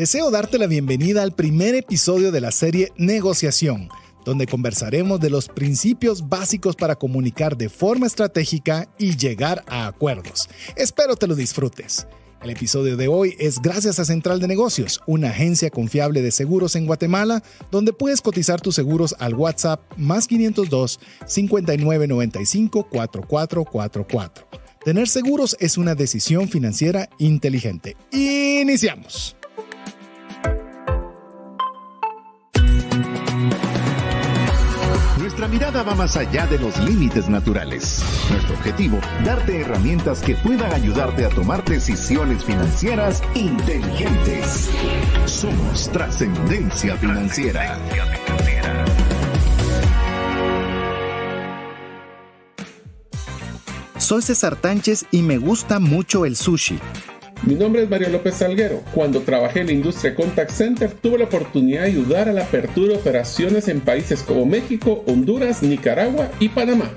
Deseo darte la bienvenida al primer episodio de la serie Negociación, donde conversaremos de los principios básicos para comunicar de forma estratégica y llegar a acuerdos. Espero te lo disfrutes. El episodio de hoy es gracias a Central de Negocios, una agencia confiable de seguros en Guatemala, donde puedes cotizar tus seguros al WhatsApp más 502 5995 4444. Tener seguros es una decisión financiera inteligente. Iniciamos. Nuestra mirada va más allá de los límites naturales. Nuestro objetivo, darte herramientas que puedan ayudarte a tomar decisiones financieras inteligentes. Somos trascendencia financiera. Soy César Tánchez y me gusta mucho el sushi. Mi nombre es Mario López Salguero. Cuando trabajé en la industria contact center, tuve la oportunidad de ayudar a la apertura de operaciones en países como México, Honduras, Nicaragua y Panamá.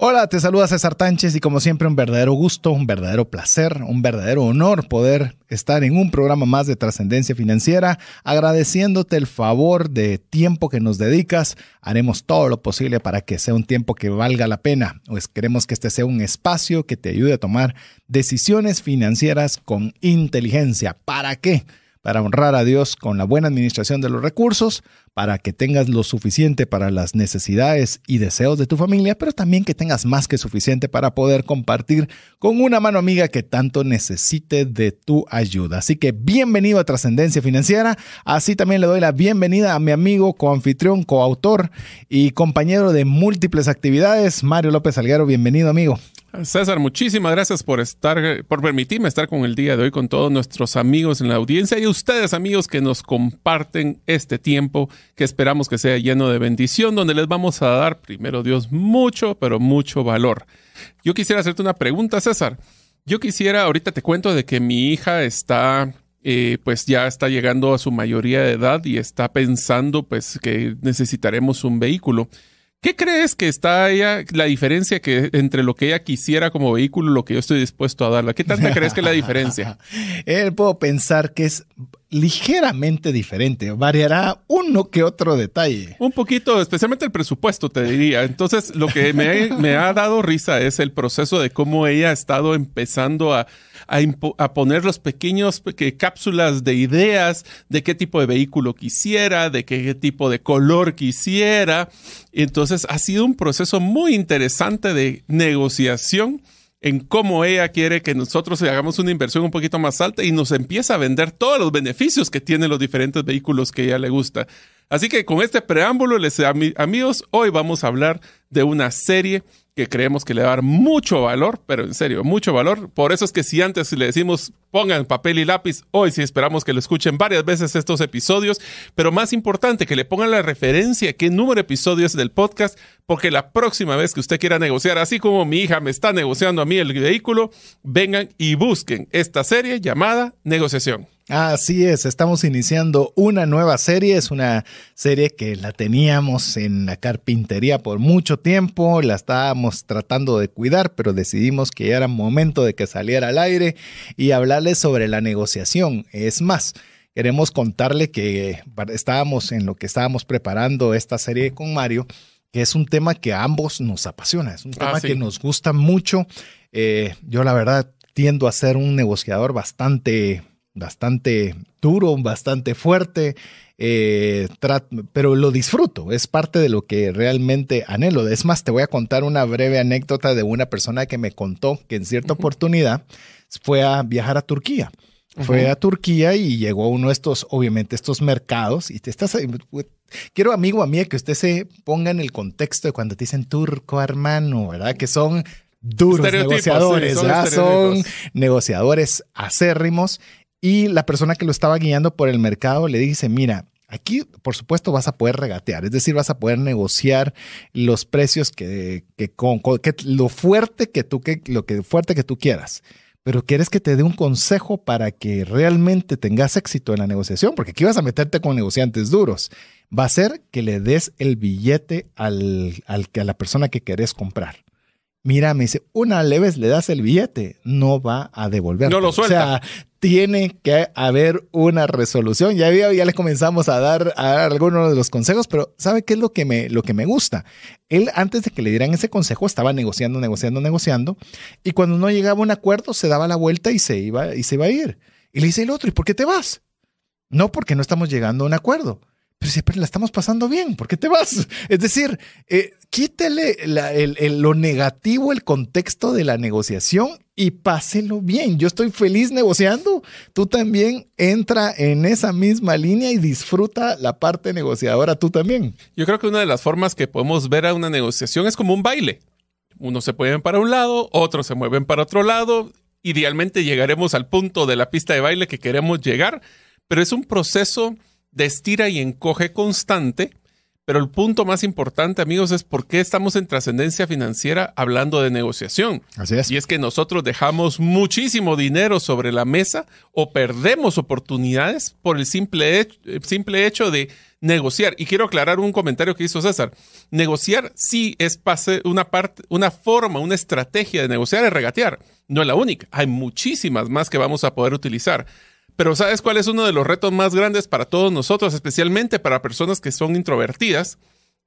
Hola, te saluda César Tánchez y como siempre un verdadero gusto, un verdadero placer, un verdadero honor poder estar en un programa más de trascendencia financiera, agradeciéndote el favor de tiempo que nos dedicas. Haremos todo lo posible para que sea un tiempo que valga la pena, pues queremos que este sea un espacio que te ayude a tomar decisiones financieras con inteligencia. ¿Para qué? para honrar a Dios con la buena administración de los recursos, para que tengas lo suficiente para las necesidades y deseos de tu familia, pero también que tengas más que suficiente para poder compartir con una mano amiga que tanto necesite de tu ayuda. Así que bienvenido a Trascendencia Financiera. Así también le doy la bienvenida a mi amigo, coanfitrión, coautor y compañero de múltiples actividades, Mario López Alguero. Bienvenido, amigo. César, muchísimas gracias por estar, por permitirme estar con el día de hoy con todos nuestros amigos en la audiencia y ustedes, amigos, que nos comparten este tiempo que esperamos que sea lleno de bendición, donde les vamos a dar, primero Dios, mucho, pero mucho valor. Yo quisiera hacerte una pregunta, César. Yo quisiera, ahorita te cuento de que mi hija está, eh, pues ya está llegando a su mayoría de edad y está pensando, pues, que necesitaremos un vehículo. ¿Qué crees que está ella, la diferencia que entre lo que ella quisiera como vehículo y lo que yo estoy dispuesto a darla? ¿Qué tanta crees que es la diferencia? Él puedo pensar que es ligeramente diferente, variará uno que otro detalle. Un poquito, especialmente el presupuesto, te diría. Entonces, lo que me ha dado risa es el proceso de cómo ella ha estado empezando a a, poner los pequeños cápsulas de ideas de qué tipo de vehículo quisiera, de qué, tipo de color quisiera. Entonces ha sido un proceso muy interesante de negociación en cómo ella quiere que nosotros hagamos una inversión un poquito más alta y nos empieza a vender todos los beneficios que tienen los diferentes vehículos que ella le gusta. Así que con este preámbulo, les, amigos, hoy vamos a hablar de una serie que creemos que le va a dar mucho valor, pero en serio, mucho valor. Por eso es que si antes le decimos pongan papel y lápiz, hoy sí esperamos que lo escuchen varias veces estos episodios, pero más importante, que le pongan la referencia, qué número de episodios del podcast, porque la próxima vez que usted quiera negociar, así como mi hija me está negociando a mí el vehículo, vengan y busquen esta serie llamada negociación. Así es, estamos iniciando una nueva serie, es una serie que la teníamos en la carpintería por mucho tiempo, la estábamos tratando de cuidar, pero decidimos que ya era momento de que saliera al aire y hablarle sobre la negociación. Es más, queremos contarle que estábamos en lo que estábamos preparando esta serie con Mario, que es un tema que a ambos nos apasiona, es un ah, tema que nos gusta mucho. Eh, yo la verdad tiendo a ser un negociador bastante bastante duro, bastante fuerte, eh, pero lo disfruto, es parte de lo que realmente anhelo. Es más, te voy a contar una breve anécdota de una persona que me contó que en cierta oportunidad fue a viajar a Turquía. Fue a Turquía y llegó a uno de estos, obviamente, estos mercados y te estás... Quiero, amigo, mío, que usted se ponga en el contexto de cuando te dicen turco, hermano, ¿verdad? Que son duros negociadores, son negociadores acérrimos y la persona que lo estaba guiando por el mercado le dice, mira, Aquí, por supuesto, vas a poder regatear, es decir, vas a poder negociar los precios que, que con, que, lo fuerte que tú que, lo que fuerte que tú quieras. Pero quieres que te dé un consejo para que realmente tengas éxito en la negociación, porque aquí vas a meterte con negociantes duros. Va a ser que le des el billete al, al a la persona que querés comprar. Mira, me dice, una leves le das el billete, no va a devolver. No lo suelta. O sea, tiene que haber una resolución. Ya, le ya comenzamos a dar, a algunos de los consejos, pero ¿sabe qué es lo que, me, lo que me gusta? Él, antes de que le dieran ese consejo, estaba negociando, negociando, negociando, y cuando no llegaba a un acuerdo, se daba la vuelta y se iba, y se iba a ir. Y le dice el otro, ¿y por qué te vas? No, porque no estamos llegando a un acuerdo pero siempre la estamos pasando bien, ¿por qué te vas? Es decir, eh, quítele lo negativo, el contexto de la negociación y páselo bien. Yo estoy feliz negociando, tú también entra en esa misma línea y disfruta la parte negociadora tú también. Yo creo que una de las formas que podemos ver a una negociación es como un baile. Unos se mueven para un lado, otros se mueven para otro lado. Idealmente llegaremos al punto de la pista de baile que queremos llegar, pero es un proceso destira y encoge constante. Pero el punto más importante, amigos, es por qué estamos en trascendencia financiera hablando de negociación. Así es. Y es que nosotros dejamos muchísimo dinero sobre la mesa o perdemos oportunidades por el simple hecho, eh, simple hecho de negociar. Y quiero aclarar un comentario que hizo César. Negociar sí es una, parte, una forma, una estrategia de negociar es regatear. No es la única. Hay muchísimas más que vamos a poder utilizar. Pero ¿sabes cuál es uno de los retos más grandes para todos nosotros, especialmente para personas que son introvertidas?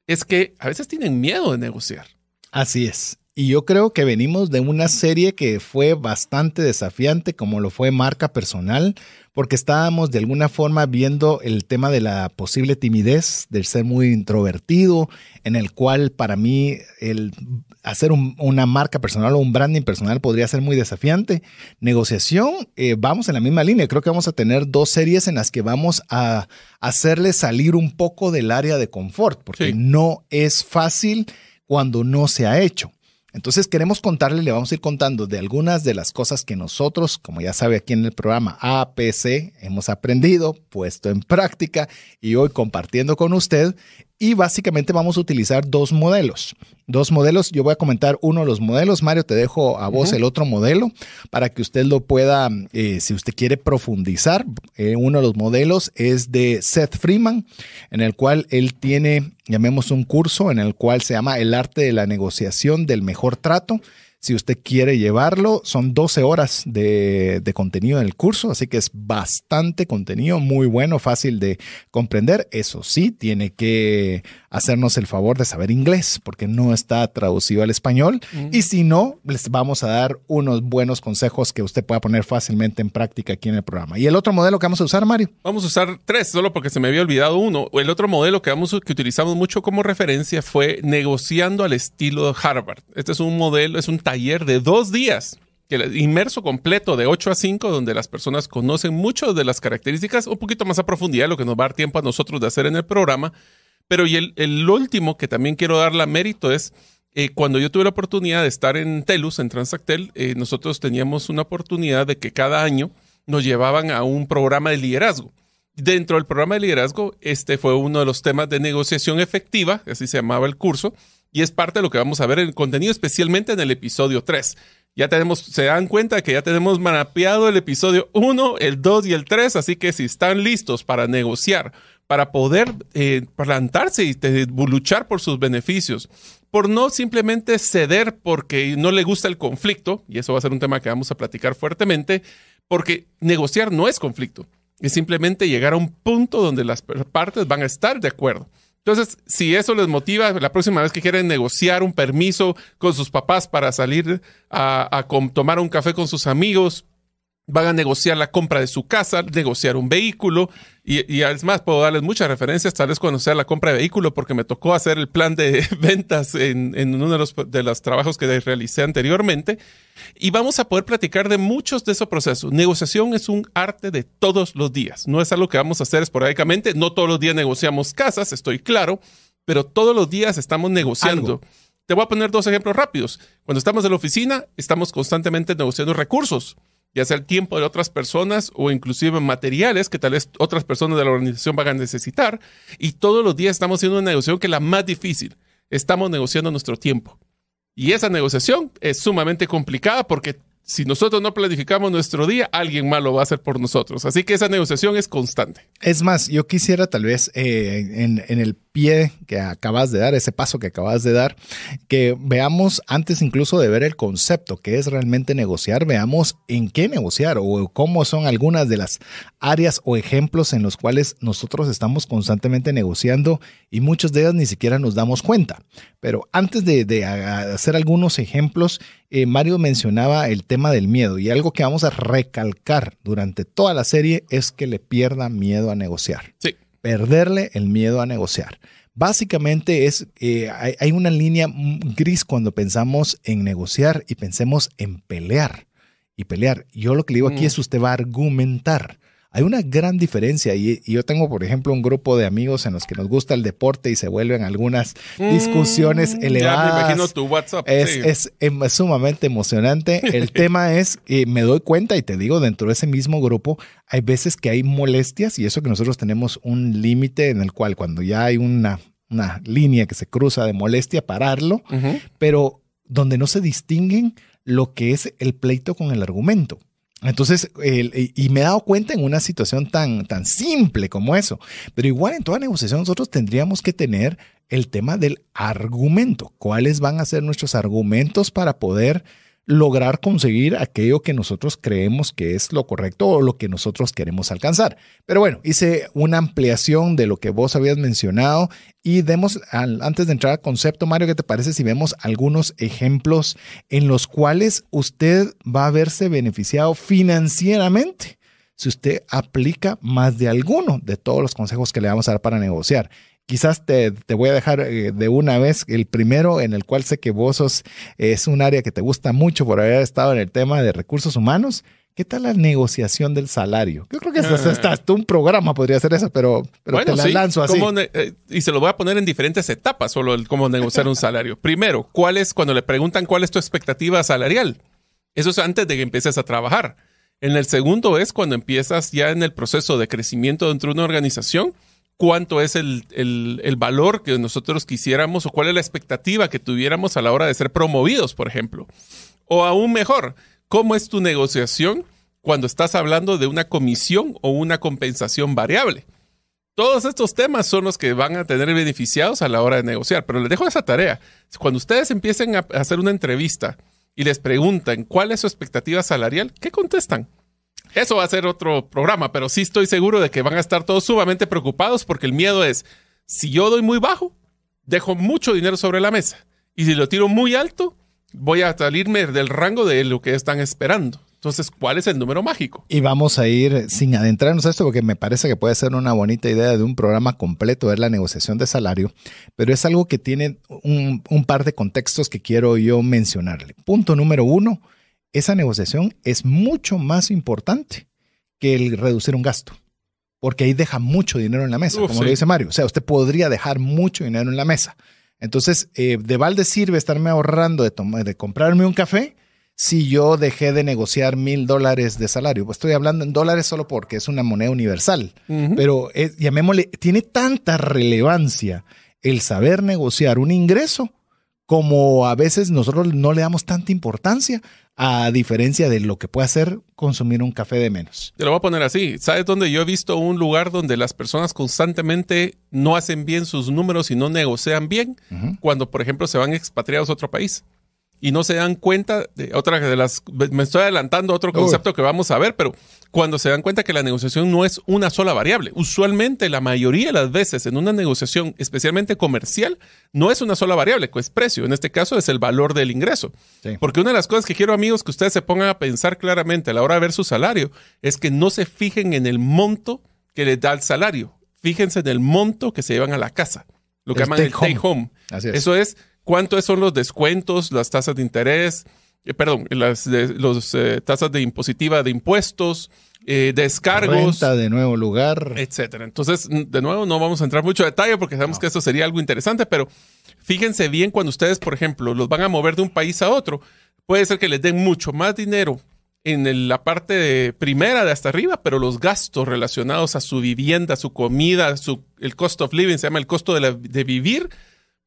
Es que a veces tienen miedo de negociar. Así es. Y yo creo que venimos de una serie que fue bastante desafiante, como lo fue Marca Personal, porque estábamos de alguna forma viendo el tema de la posible timidez, del ser muy introvertido, en el cual para mí el hacer una marca personal o un branding personal podría ser muy desafiante. Negociación, eh, vamos en la misma línea. Creo que vamos a tener dos series en las que vamos a hacerle salir un poco del área de confort, porque no es fácil cuando no se ha hecho. Entonces queremos contarle, le vamos a ir contando de algunas de las cosas que nosotros, como ya sabe aquí en el programa APC, hemos aprendido, puesto en práctica y hoy compartiendo con usted y básicamente vamos a utilizar dos modelos. Dos modelos, yo voy a comentar uno de los modelos, Mario, te dejo a vos el otro modelo para que usted lo pueda, eh, si usted quiere profundizar, eh, uno de los modelos es de Seth Freeman, en el cual él tiene, llamemos un curso en el cual se llama El arte de la negociación del mejor trato. Si usted quiere llevarlo, son 12 horas de, de contenido en el curso, así que es bastante contenido, muy bueno, fácil de comprender. Eso sí, tiene que hacernos el favor de saber inglés, porque no está traducido al español. Mm. Y si no, les vamos a dar unos buenos consejos que usted pueda poner fácilmente en práctica aquí en el programa. ¿Y el otro modelo que vamos a usar, Mario? Vamos a usar tres, solo porque se me había olvidado uno. El otro modelo que, vamos, que utilizamos mucho como referencia fue negociando al estilo de Harvard. Este es un modelo, es un taller de dos días inmerso completo de 8 a 5, donde las personas conocen mucho de las características, un poquito más a profundidad, lo que nos va a dar tiempo a nosotros de hacer en el programa, pero y el, último que también quiero darle mérito es, eh, cuando yo tuve la oportunidad de estar en Telus, en Transactel, eh, nosotros teníamos una oportunidad de que cada año nos llevaban a un programa de liderazgo. Dentro del programa de liderazgo, este fue uno de los temas de negociación efectiva, así se llamaba el curso, y es parte de lo que vamos a ver en el contenido, especialmente en el episodio 3. Ya tenemos, se dan cuenta que ya tenemos mapeado el episodio 1, el 2 y el 3, así que si están listos para negociar para poder eh, plantarse y luchar por sus beneficios, por no simplemente ceder porque no le gusta el conflicto, y eso va a ser un tema que vamos a platicar fuertemente, porque negociar no es conflicto, es simplemente llegar a un punto donde las partes van a estar de acuerdo. Entonces, si eso les motiva, la próxima vez que quieren negociar un permiso con sus papás para salir a, tomar un café con sus amigos, van a negociar la compra de su casa, negociar un vehículo y, además puedo darles muchas referencias, tal vez cuando sea la compra de vehículo, porque me tocó hacer el plan de ventas en, uno de los, de los trabajos que realicé anteriormente y vamos a poder platicar de muchos de esos procesos. Negociación es un arte de todos los días, no es algo que vamos a hacer esporádicamente, no todos los días negociamos casas, estoy claro, pero todos los días estamos negociando. Te voy a poner dos ejemplos rápidos. Cuando estamos en la oficina, estamos constantemente negociando recursos ya sea el tiempo de otras personas o inclusive materiales que tal vez otras personas de la organización van a necesitar. Y todos los días estamos haciendo una negociación que es la más difícil. Estamos negociando nuestro tiempo. Y esa negociación es sumamente complicada porque si nosotros no planificamos nuestro día, alguien más lo va a hacer por nosotros. Así que esa negociación es constante. Es más, yo quisiera tal vez eh, en, el pie que acabas de dar, ese paso que acabas de dar, que veamos antes incluso de ver el concepto que es realmente negociar, veamos en qué negociar o cómo son algunas de las áreas o ejemplos en los cuales nosotros estamos constantemente negociando y muchos de ellas ni siquiera nos damos cuenta. Pero antes de, ah, hacer algunos ejemplos, eh, Mario mencionaba el tema del miedo y algo que vamos a recalcar durante toda la serie es que le pierda miedo a negociar. Sí perderle el miedo a negociar. Básicamente es, eh, hay, una línea gris cuando pensamos en negociar y pensemos en pelear. Y pelear. Yo lo que le digo aquí mm. es usted va a argumentar. Hay una gran diferencia y, yo tengo, por ejemplo, un grupo de amigos en los que nos gusta el deporte y se vuelven algunas mm, discusiones elevadas. Ya imagino tu WhatsApp. Es, sumamente emocionante. El tema es, me doy cuenta y te digo, dentro de ese mismo grupo hay veces que hay molestias y eso que nosotros tenemos un límite en el cual cuando ya hay una, una línea que se cruza de molestia, pararlo, pero donde no se distinguen lo que es el pleito con el argumento. Entonces, y me he dado cuenta en una situación tan, tan simple como eso, pero igual en toda negociación nosotros tendríamos que tener el tema del argumento, cuáles van a ser nuestros argumentos para poder lograr conseguir aquello que nosotros creemos que es lo correcto o lo que nosotros queremos alcanzar. Pero bueno, hice una ampliación de lo que vos habías mencionado y demos, antes de entrar al concepto, Mario, ¿qué te parece si vemos algunos ejemplos en los cuales usted va a verse beneficiado financieramente? si usted aplica más de alguno de todos los consejos que le vamos a dar para negociar quizás te, voy a dejar eh, de una vez el primero en el cual sé que vos sos, eh, es un área que te gusta mucho por haber estado en el tema de recursos humanos. ¿Qué tal la negociación del salario? Yo creo que hasta, ah. hasta, un programa podría ser eso, pero, pero te la lanzo así. Eh, y se lo voy a poner en diferentes etapas, solo el cómo negociar un salario. Primero, ¿cuál es, cuando le preguntan cuál es tu expectativa salarial? Eso es antes de que empieces a trabajar. En el segundo es cuando empiezas ya en el proceso de crecimiento dentro de una organización cuánto es el, valor que nosotros quisiéramos o cuál es la expectativa que tuviéramos a la hora de ser promovidos, por ejemplo. O aún mejor, ¿cómo es tu negociación cuando estás hablando de una comisión o una compensación variable? Todos estos temas son los que van a tener beneficiados a la hora de negociar, pero les dejo esa tarea. Cuando ustedes empiecen a hacer una entrevista y les preguntan cuál es su expectativa salarial, ¿qué contestan? Eso va a ser otro programa, pero sí estoy seguro de que van a estar todos sumamente preocupados porque el miedo es, si yo doy muy bajo, dejo mucho dinero sobre la mesa. Y si lo tiro muy alto, voy a salirme del rango de lo que están esperando. Entonces, ¿cuál es el número mágico? Y vamos a ir sin adentrarnos a esto porque me parece que puede ser una bonita idea de un programa completo Es la negociación de salario, pero es algo que tiene un par de contextos que quiero yo mencionarle. Punto número uno esa negociación es mucho más importante que el reducir un gasto, porque ahí deja mucho dinero en la mesa, como lo dice Mario. O sea, usted podría dejar mucho dinero en la mesa. Entonces, eh, de valde sirve estarme ahorrando de, comprarme un café si yo dejé de negociar mil dólares de salario. Pues estoy hablando en dólares solo porque es una moneda universal, pero eh, llamémosle, tiene tanta relevancia el saber negociar un ingreso como a veces nosotros no le damos tanta importancia a diferencia de lo que puede hacer consumir un café de menos. Te lo voy a poner así. ¿Sabes dónde yo he visto un lugar donde las personas constantemente no hacen bien sus números y no negocian bien? Cuando, por ejemplo, se van expatriados a otro país y no se dan cuenta de otra de las me estoy adelantando a otro concepto que vamos a ver, pero cuando se dan cuenta que la negociación no es una sola variable. Usualmente la mayoría de las veces en una negociación, especialmente comercial, no es una sola variable, que es precio. En este caso es el valor del ingreso. Porque una de las cosas que quiero amigos que ustedes se pongan a pensar claramente a la hora de ver su salario es que no se fijen en el monto que les da el salario. Fíjense en el monto que se llevan a la casa, lo que llaman el home. take home. es. Eso es cuántos son los descuentos, las tasas de interés, eh, perdón, las eh, tasas de impositiva de impuestos, eh, descargos. Renta de nuevo lugar. Etcétera. Entonces, de nuevo, no vamos a entrar mucho detalle porque sabemos que esto sería algo interesante, pero fíjense bien cuando ustedes, por ejemplo, los van a mover de un país a otro, puede ser que les den mucho más dinero en la parte primera de hasta arriba, pero los gastos relacionados a su vivienda, su comida, su, el cost of living, se llama el costo de, de vivir,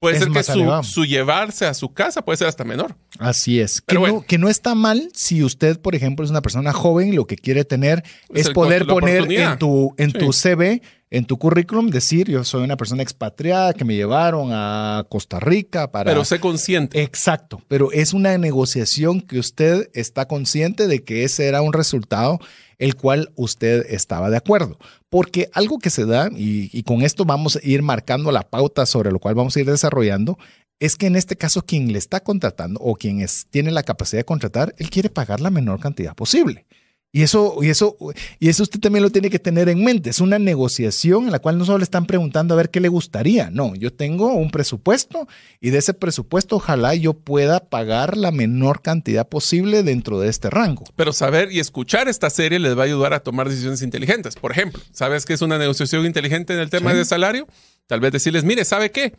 puede ser que su, llevarse a su casa puede ser hasta menor. Así es. que, no, está mal si usted, por ejemplo, es una persona joven y lo que quiere tener es, poder poner en tu, en tu CV, en tu currículum, decir yo soy una persona expatriada que me llevaron a Costa Rica para... Pero sé consciente. Exacto, pero es una negociación que usted está consciente de que ese era un resultado el cual usted estaba de acuerdo. Porque algo que se da, y, con esto vamos a ir marcando la pauta sobre lo cual vamos a ir desarrollando, es que en este caso quien le está contratando o quien tiene la capacidad de contratar, él quiere pagar la menor cantidad posible. Y eso, y eso, y eso usted también lo tiene que tener en mente. Es una negociación en la cual no solo le están preguntando a ver qué le gustaría. No, yo tengo un presupuesto y de ese presupuesto ojalá yo pueda pagar la menor cantidad posible dentro de este rango. Pero saber y escuchar esta serie les va a ayudar a tomar decisiones inteligentes. Por ejemplo, ¿sabes qué es una negociación inteligente en el tema de salario? Tal vez decirles, mire, ¿sabe qué?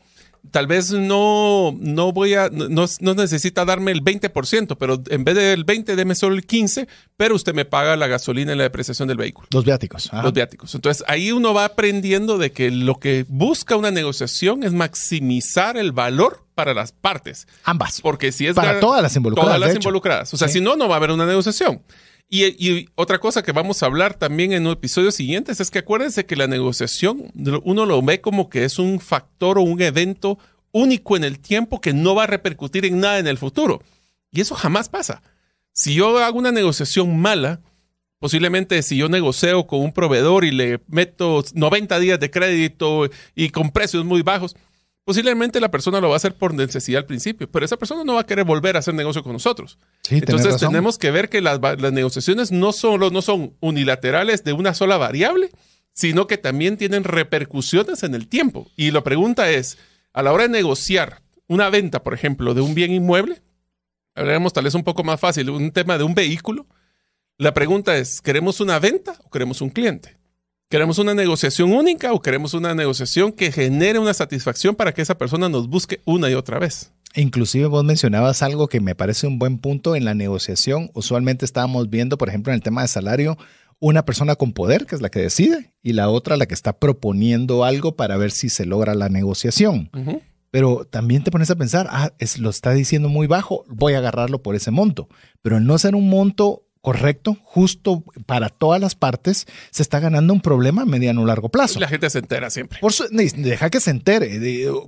tal vez no, no voy a, no, necesita darme el 20%, pero en vez del 20, déme solo el 15, pero usted me paga la gasolina y la depreciación del vehículo. Los viáticos. Los viáticos. Entonces ahí uno va aprendiendo de que lo que busca una negociación es maximizar el valor para las partes. Ambas. Porque si es... Para todas las involucradas. las involucradas. O sea, si no, no va a haber una negociación. Y, otra cosa que vamos a hablar también en episodio siguiente es que acuérdense que la negociación uno lo ve como que es un factor o un evento único en el tiempo que no va a repercutir en nada en el futuro. Y eso jamás pasa. Si yo hago una negociación mala, posiblemente si yo negocio con un proveedor y le meto 90 días de crédito y con precios muy bajos, Posiblemente la persona lo va a hacer por necesidad al principio, pero esa persona no va a querer volver a hacer negocio con nosotros. Entonces tenemos que ver que las, negociaciones no solo no son unilaterales de una sola variable, sino que también tienen repercusiones en el tiempo. Y la pregunta es, a la hora de negociar una venta, por ejemplo, de un bien inmueble, hablaremos tal vez un poco más fácil, un tema de un vehículo, la pregunta es, ¿queremos una venta o queremos un cliente? ¿Queremos una negociación única o queremos una negociación que genere una satisfacción para que esa persona nos busque una y otra vez? Inclusive vos mencionabas algo que me parece un buen punto en la negociación. Usualmente estábamos viendo, por ejemplo, en el tema de salario, una persona con poder, que es la que decide, y la otra la que está proponiendo algo para ver si se logra la negociación. Pero también te pones a pensar, ah, es, lo está diciendo muy bajo, voy a agarrarlo por ese monto. Pero no ser un monto correcto, justo para todas las partes, se está ganando un problema a mediano o largo plazo. La gente se entera siempre. deja que se entere.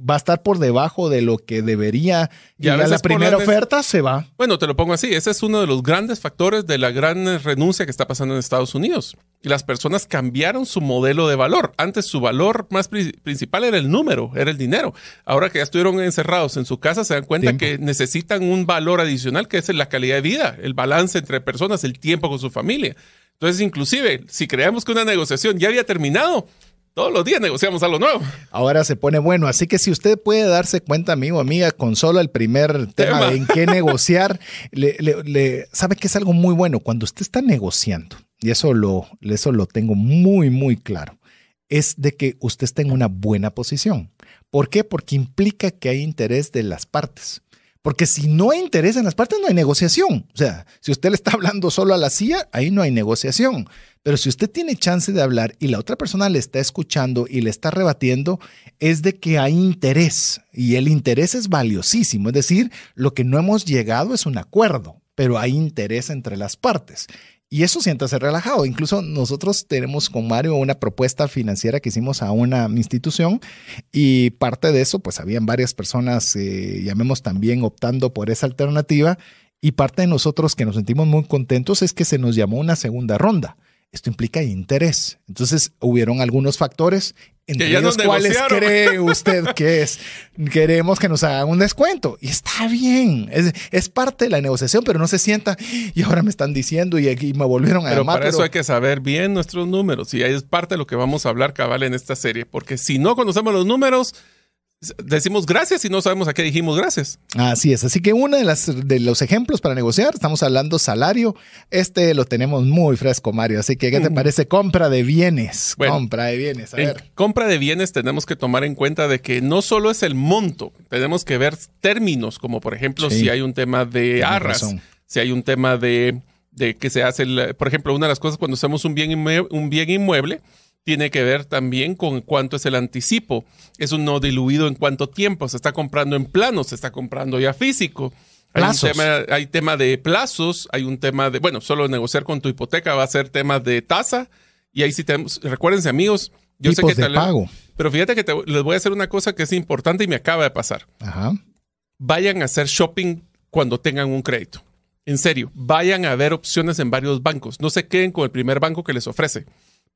Va a estar por debajo de lo que debería. Y a la primera oferta se va. Bueno, te lo pongo así. Ese es uno de los grandes factores de la gran eh, renuncia que está pasando en Estados Unidos. Y las personas cambiaron su modelo de valor. Antes su valor más principal era el número, era el dinero. Ahora que ya estuvieron encerrados en su casa, se dan cuenta que necesitan un valor adicional que es la calidad de vida, el balance entre personas el tiempo con su familia. Entonces, inclusive, si creemos que una negociación ya había terminado, todos los días negociamos algo nuevo. Ahora se pone bueno, así que si usted puede darse cuenta, amigo, amiga, con solo el primer tema, en qué negociar, le, sabe que es algo muy bueno cuando usted está negociando, y eso lo, eso lo tengo muy, muy claro, es de que usted tenga en una buena posición. ¿Por qué? Porque implica que hay interés de las partes. Porque si no hay interés en las partes, no hay negociación. O sea, si usted le está hablando solo a la CIA, ahí no hay negociación. Pero si usted tiene chance de hablar y la otra persona le está escuchando y le está rebatiendo, es de que hay interés. Y el interés es valiosísimo. Es decir, lo que no hemos llegado es un acuerdo, pero hay interés entre las partes. Y eso ser relajado. Incluso nosotros tenemos con Mario una propuesta financiera que hicimos a una institución y parte de eso, pues habían varias personas, eh, llamemos también, optando por esa alternativa. Y parte de nosotros que nos sentimos muy contentos es que se nos llamó una segunda ronda. Esto implica interés. Entonces, hubieron algunos factores, en los cuales cree usted que es. Queremos que nos hagan un descuento. Y está bien. Es, parte de la negociación, pero no se sienta. Y ahora me están diciendo y, me volvieron a pero Para eso hay que saber bien nuestros números. Y ahí es parte de lo que vamos a hablar cabal en esta serie. Porque si no conocemos los números decimos gracias y no sabemos a qué dijimos gracias. Así es. Así que uno de, las, los ejemplos para negociar, estamos hablando salario. Este lo tenemos muy fresco, Mario. Así que, ¿qué te parece? Compra de bienes. compra de bienes. A en Compra de bienes tenemos que tomar en cuenta de que no solo es el monto, tenemos que ver términos, como por ejemplo, si hay un tema de arras, si hay un tema de, que se hace, por ejemplo, una de las cosas cuando hacemos un bien inmueble tiene que ver también con cuánto es el anticipo. Es un no diluido en cuánto tiempo. Se está comprando en plano, se está comprando ya físico. Hay, un tema, de plazos, hay un tema de, bueno, solo negociar con tu hipoteca va a ser tema de tasa. Y ahí sí tenemos, recuérdense amigos, yo sé que te. pago. Pero fíjate que les voy a hacer una cosa que es importante y me acaba de pasar. Ajá. Vayan a hacer shopping cuando tengan un crédito. En serio, vayan a ver opciones en varios bancos. No se queden con el primer banco que les ofrece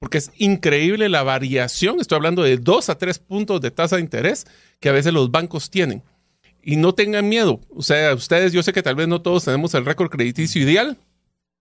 porque es increíble la variación, estoy hablando de dos a tres puntos de tasa de interés que a veces los bancos tienen. Y no tengan miedo, o sea, ustedes, yo sé que tal vez no todos tenemos el récord crediticio ideal,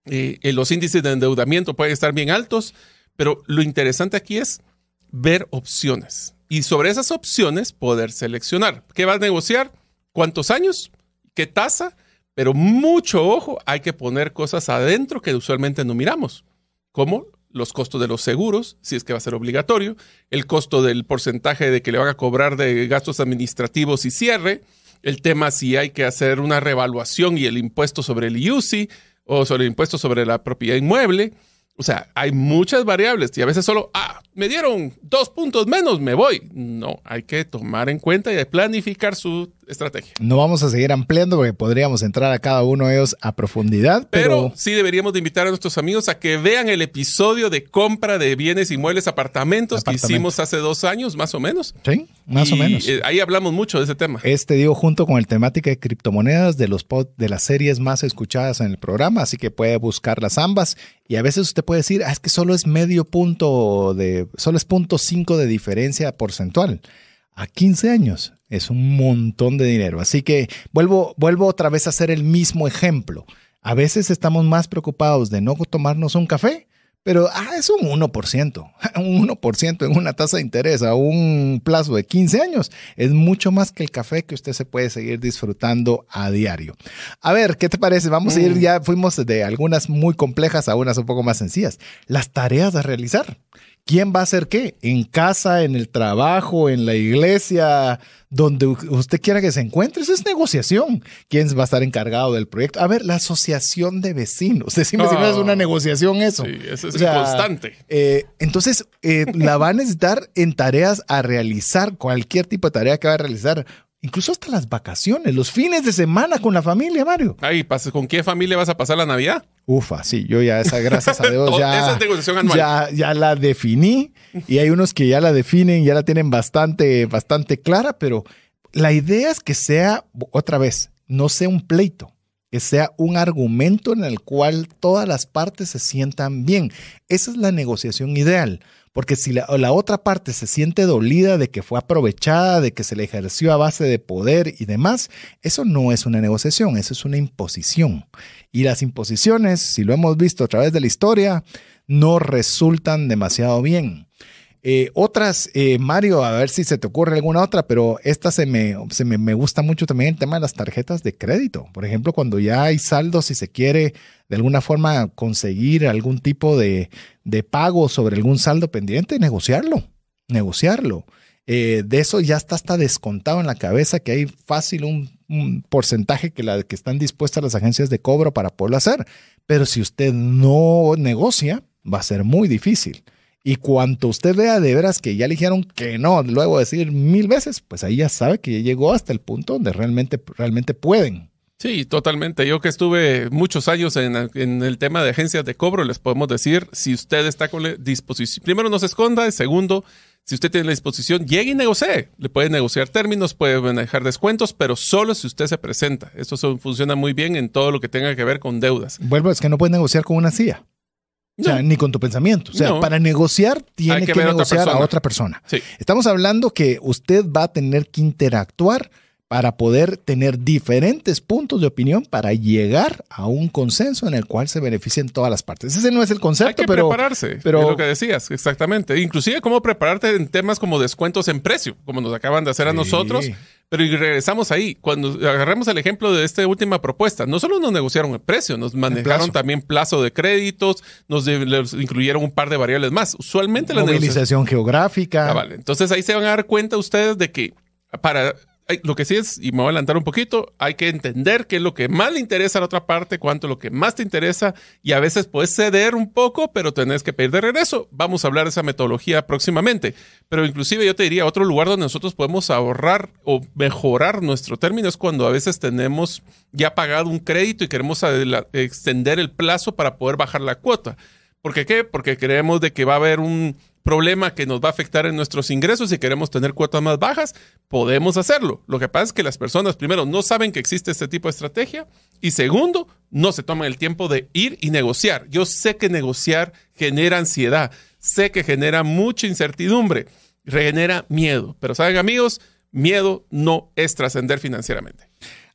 eh, eh los índices de endeudamiento pueden estar bien altos, pero lo interesante aquí es ver opciones y sobre esas opciones poder seleccionar. ¿Qué vas a negociar? ¿Cuántos años? ¿Qué tasa? Pero mucho ojo, hay que poner cosas adentro que usualmente no miramos, como los costos de los seguros, si es que va a ser obligatorio, el costo del porcentaje de que le van a cobrar de gastos administrativos y cierre, el tema si hay que hacer una revaluación y el impuesto sobre el IUCI o sobre el impuesto sobre la propiedad inmueble. O sea, hay muchas variables y a veces solo, ah, me dieron dos puntos menos, me voy. No, hay que tomar en cuenta y planificar su estrategia. No vamos a seguir ampliando porque podríamos entrar a cada uno de ellos a profundidad. Pero, sí deberíamos de invitar a nuestros amigos a que vean el episodio de compra de bienes inmuebles, apartamentos que hicimos hace dos años, más o menos. Sí, más o menos. Eh, ahí hablamos mucho de ese tema. Este digo junto con el temática de criptomonedas de, los pod, de las series más escuchadas en el programa, así que puede buscar las ambas. Y a veces usted puede decir, ah, es que solo es medio punto de, solo es punto cinco de diferencia porcentual a 15 años. Es un montón de dinero. Así que vuelvo, vuelvo otra vez a hacer el mismo ejemplo. A veces estamos más preocupados de no tomarnos un café, pero ah, es un 1%. Un 1% en una tasa de interés a un plazo de 15 años es mucho más que el café que usted se puede seguir disfrutando a diario. A ver, ¿qué te parece? Vamos a ir, mm. ya fuimos de algunas muy complejas a unas un poco más sencillas. Las tareas a realizar quién va a hacer qué, en casa, en el trabajo, en la iglesia, donde usted quiera que se encuentre, eso es negociación. ¿Quién va a estar encargado del proyecto? A ver, la asociación de vecinos, decime no es una oh. negociación eso. Sí, eso es constante. Eh, entonces, eh, la va a necesitar en tareas a realizar, cualquier tipo de tarea que va a realizar Incluso hasta las vacaciones, los fines de semana con la familia, Mario. Ay, ¿con qué familia vas a pasar la Navidad? Ufa, sí, yo ya esa, gracias a Dios, ya, ya, ya, la definí y hay unos que ya la definen, ya la tienen bastante, bastante clara, pero la idea es que sea, otra vez, no sea un pleito, que sea un argumento en el cual todas las partes se sientan bien. Esa es la negociación ideal, porque si la, la, otra parte se siente dolida de que fue aprovechada, de que se le ejerció a base de poder y demás, eso no es una negociación, eso es una imposición. Y las imposiciones, si lo hemos visto a través de la historia, no resultan demasiado bien. Eh, otras, eh, Mario, a ver si se te ocurre alguna otra, pero esta se, me, gusta mucho también el tema de las tarjetas de crédito. Por ejemplo, cuando ya hay saldo, si se quiere de alguna forma conseguir algún tipo de, pago sobre algún saldo pendiente, negociarlo, negociarlo. Eh, de eso ya está hasta descontado en la cabeza que hay fácil un, porcentaje que, la, que están dispuestas las agencias de cobro para poderlo hacer. Pero si usted no negocia, va a ser muy difícil. Y cuanto usted vea de veras que ya eligieron que no, luego decir mil veces, pues ahí ya sabe que ya llegó hasta el punto donde realmente, realmente pueden. Sí, totalmente. Yo que estuve muchos años en, el tema de agencias de cobro, les podemos decir, si usted está con la disposición, primero no se esconda, y segundo, si usted tiene la disposición, llegue y negocie. Le puede negociar términos, puede manejar descuentos, pero solo si usted se presenta. Eso funciona muy bien en todo lo que tenga que ver con deudas. Vuelvo, es que no puede negociar con una silla ni con tu pensamiento. O sea, para negociar tiene que, negociar a otra persona. Estamos hablando que usted va a tener que interactuar para poder tener diferentes puntos de opinión para llegar a un consenso en el cual se beneficien todas las partes. Ese no es el concepto, Hay que pero prepararse, pero es lo que decías, exactamente. Inclusive cómo prepararte en temas como descuentos en precio, como nos acaban de hacer a nosotros. Pero y regresamos ahí, cuando agarramos el ejemplo de esta última propuesta, no solo nos negociaron el precio, nos manejaron también plazo de créditos, nos incluyeron un par de variables más. Usualmente la movilización geográfica. Ah, vale. Entonces ahí se van a dar cuenta ustedes de que para lo que sí es, y me voy a adelantar un poquito, hay que entender qué es lo que más le interesa a la otra parte, cuánto lo que más te interesa, y a veces puedes ceder un poco, pero tenés que pedir de regreso. Vamos a hablar de esa metodología próximamente. Pero inclusive yo te diría, otro lugar donde nosotros podemos ahorrar o mejorar nuestro término es cuando a veces tenemos ya pagado un crédito y queremos extender el plazo para poder bajar la cuota. ¿Por qué qué? Porque creemos de que va a haber un problema que nos va a afectar en nuestros ingresos y queremos tener cuotas más bajas, podemos hacerlo. Lo que pasa es que las personas, primero, no saben que existe este tipo de estrategia y segundo, no se toman el tiempo de ir y negociar. Yo sé que negociar genera ansiedad, sé que genera mucha incertidumbre, genera miedo, pero saben amigos, miedo no es trascender financieramente.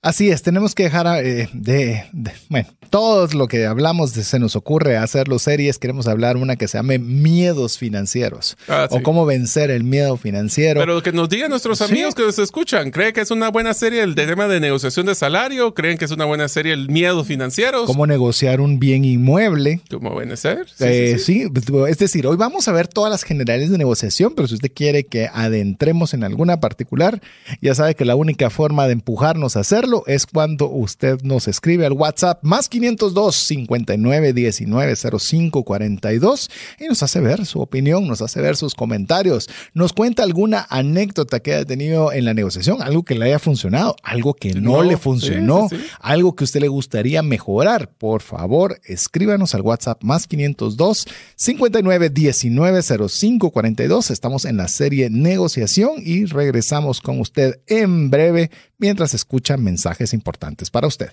Así es, tenemos que dejar eh, de, de, bueno, todo lo que hablamos de, se nos ocurre hacerlo series, queremos hablar una que se llame Miedos Financieros ah, o cómo vencer el miedo financiero. Pero que nos digan nuestros amigos que nos escuchan, cree que es una buena serie el tema de negociación de salario? ¿Creen que es una buena serie el miedo financiero? ¿Cómo negociar un bien inmueble? ¿Cómo vencer eh, Sí, sí, es decir, hoy vamos a ver todas las generales de negociación, pero si usted quiere que adentremos en alguna particular, ya sabe que la única forma de empujarnos a hacerlo es cuando usted nos escribe al WhatsApp más que 502 59190542 42 y nos hace ver su opinión, nos hace ver sus comentarios, nos cuenta alguna anécdota que haya tenido en la negociación, algo que le haya funcionado, algo que no, le funcionó, algo que usted le gustaría mejorar. Por favor, escríbanos al WhatsApp más 502 59190542. Estamos en la serie negociación y regresamos con usted en breve mientras escucha mensajes importantes para usted.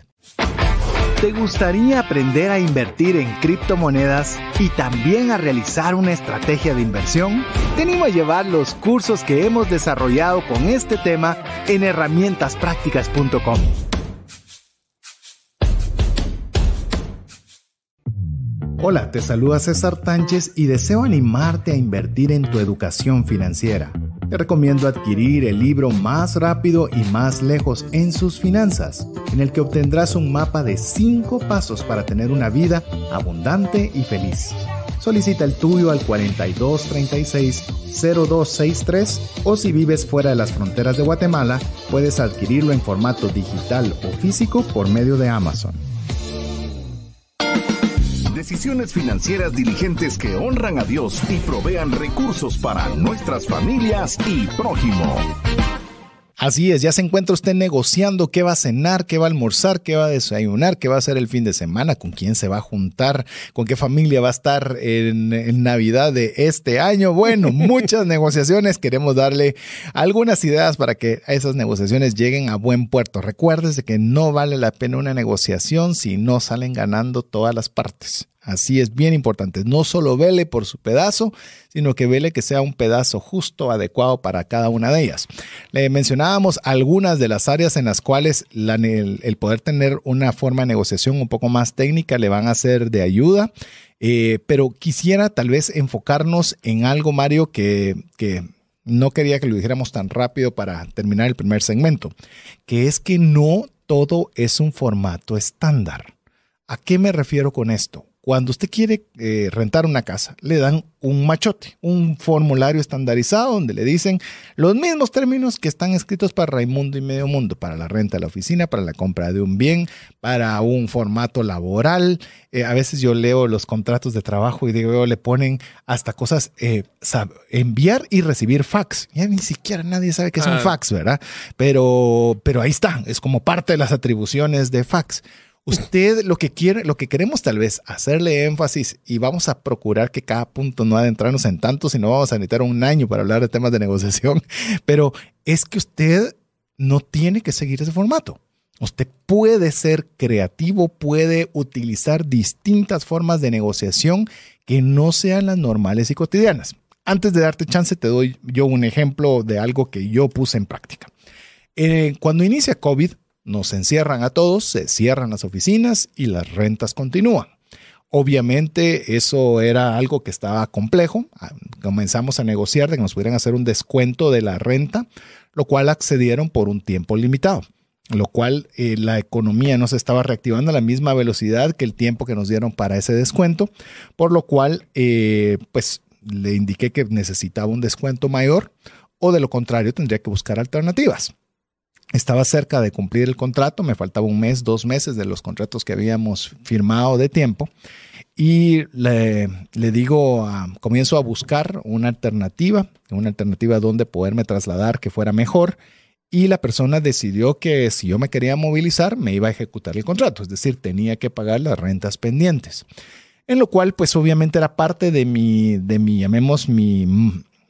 ¿Te gustaría aprender a invertir en criptomonedas y también a realizar una estrategia de inversión? Tenemos a llevar los cursos que hemos desarrollado con este tema en herramientasprácticas.com. Hola, te saluda César Tánchez y deseo animarte a invertir en tu educación financiera te recomiendo adquirir el libro Más rápido y más lejos en sus finanzas, en el que obtendrás un mapa de 5 pasos para tener una vida abundante y feliz. Solicita el tuyo al 4236-0263 o si vives fuera de las fronteras de Guatemala, puedes adquirirlo en formato digital o físico por medio de Amazon. Decisiones financieras diligentes que honran a Dios y provean recursos para nuestras familias y prójimo. Así es, ya se encuentra usted negociando qué va a cenar, qué va a almorzar, qué va a desayunar, qué va a hacer el fin de semana, con quién se va a juntar, con qué familia va a estar en, Navidad de este año. Bueno, muchas negociaciones. Queremos darle algunas ideas para que esas negociaciones lleguen a buen puerto. Recuérdese que no vale la pena una negociación si no salen ganando todas las partes. Así es bien importante. No solo vele por su pedazo, sino que vele que sea un pedazo justo, adecuado para cada una de ellas. Le mencionábamos algunas de las áreas en las cuales el, poder tener una forma de negociación un poco más técnica le van a ser de ayuda, eh, pero quisiera tal vez enfocarnos en algo, Mario, que, que no quería que lo dijéramos tan rápido para terminar el primer segmento, que es que no todo es un formato estándar. ¿A qué me refiero con esto? Cuando usted quiere eh, rentar una casa, le dan un machote, un formulario estandarizado donde le dicen los mismos términos que están escritos para Raimundo y Medio Mundo, para la renta de la oficina, para la compra de un bien, para un formato laboral. Eh, a veces yo leo los contratos de trabajo y digo, le ponen hasta cosas, eh, enviar y recibir fax. Ya ni siquiera nadie sabe qué es un ah. fax, ¿verdad? Pero, pero ahí está, es como parte de las atribuciones de fax. Usted lo que quiere, lo que queremos tal vez hacerle énfasis y vamos a procurar que cada punto no adentrarnos en tanto, sino vamos a necesitar un año para hablar de temas de negociación, pero es que usted no tiene que seguir ese formato. Usted puede ser creativo, puede utilizar distintas formas de negociación que no sean las normales y cotidianas. Antes de darte chance, te doy yo un ejemplo de algo que yo puse en práctica. Eh, cuando inicia COVID, nos encierran a todos, se cierran las oficinas y las rentas continúan. Obviamente eso era algo que estaba complejo. Ah, comenzamos a negociar de que nos pudieran hacer un descuento de la renta, lo cual accedieron por un tiempo limitado, lo cual eh, la economía no se estaba reactivando a la misma velocidad que el tiempo que nos dieron para ese descuento, por lo cual eh, pues le indiqué que necesitaba un descuento mayor o de lo contrario tendría que buscar alternativas. Estaba cerca de cumplir el contrato, me faltaba un mes, dos meses de los contratos que habíamos firmado de tiempo y le, digo, comienzo a buscar una alternativa, una alternativa donde poderme trasladar que fuera mejor y la persona decidió que si yo me quería movilizar me iba a ejecutar el contrato, es decir, tenía que pagar las rentas pendientes. En lo cual, pues obviamente era parte de mi, de mi llamemos mi,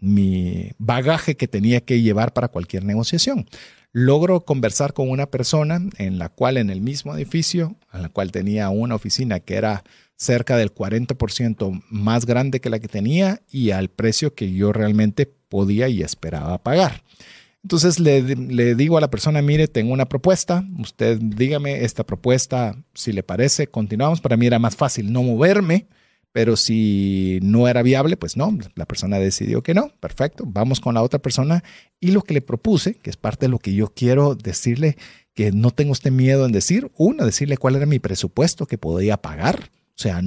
mi bagaje que tenía que llevar para cualquier negociación logro conversar con una persona en la cual en el mismo edificio, a la cual tenía una oficina que era cerca del 40% más grande que la que tenía y al precio que yo realmente podía y esperaba pagar. Entonces le, le, digo a la persona, mire, tengo una propuesta, usted dígame esta propuesta, si le parece, continuamos. Para mí era más fácil no moverme pero si no era viable, pues no, la persona decidió que no, perfecto, vamos con la otra persona. Y lo que le propuse, que es parte de lo que yo quiero decirle, que no tengo este miedo en decir, uno, decirle cuál era mi presupuesto que podía pagar. O sea,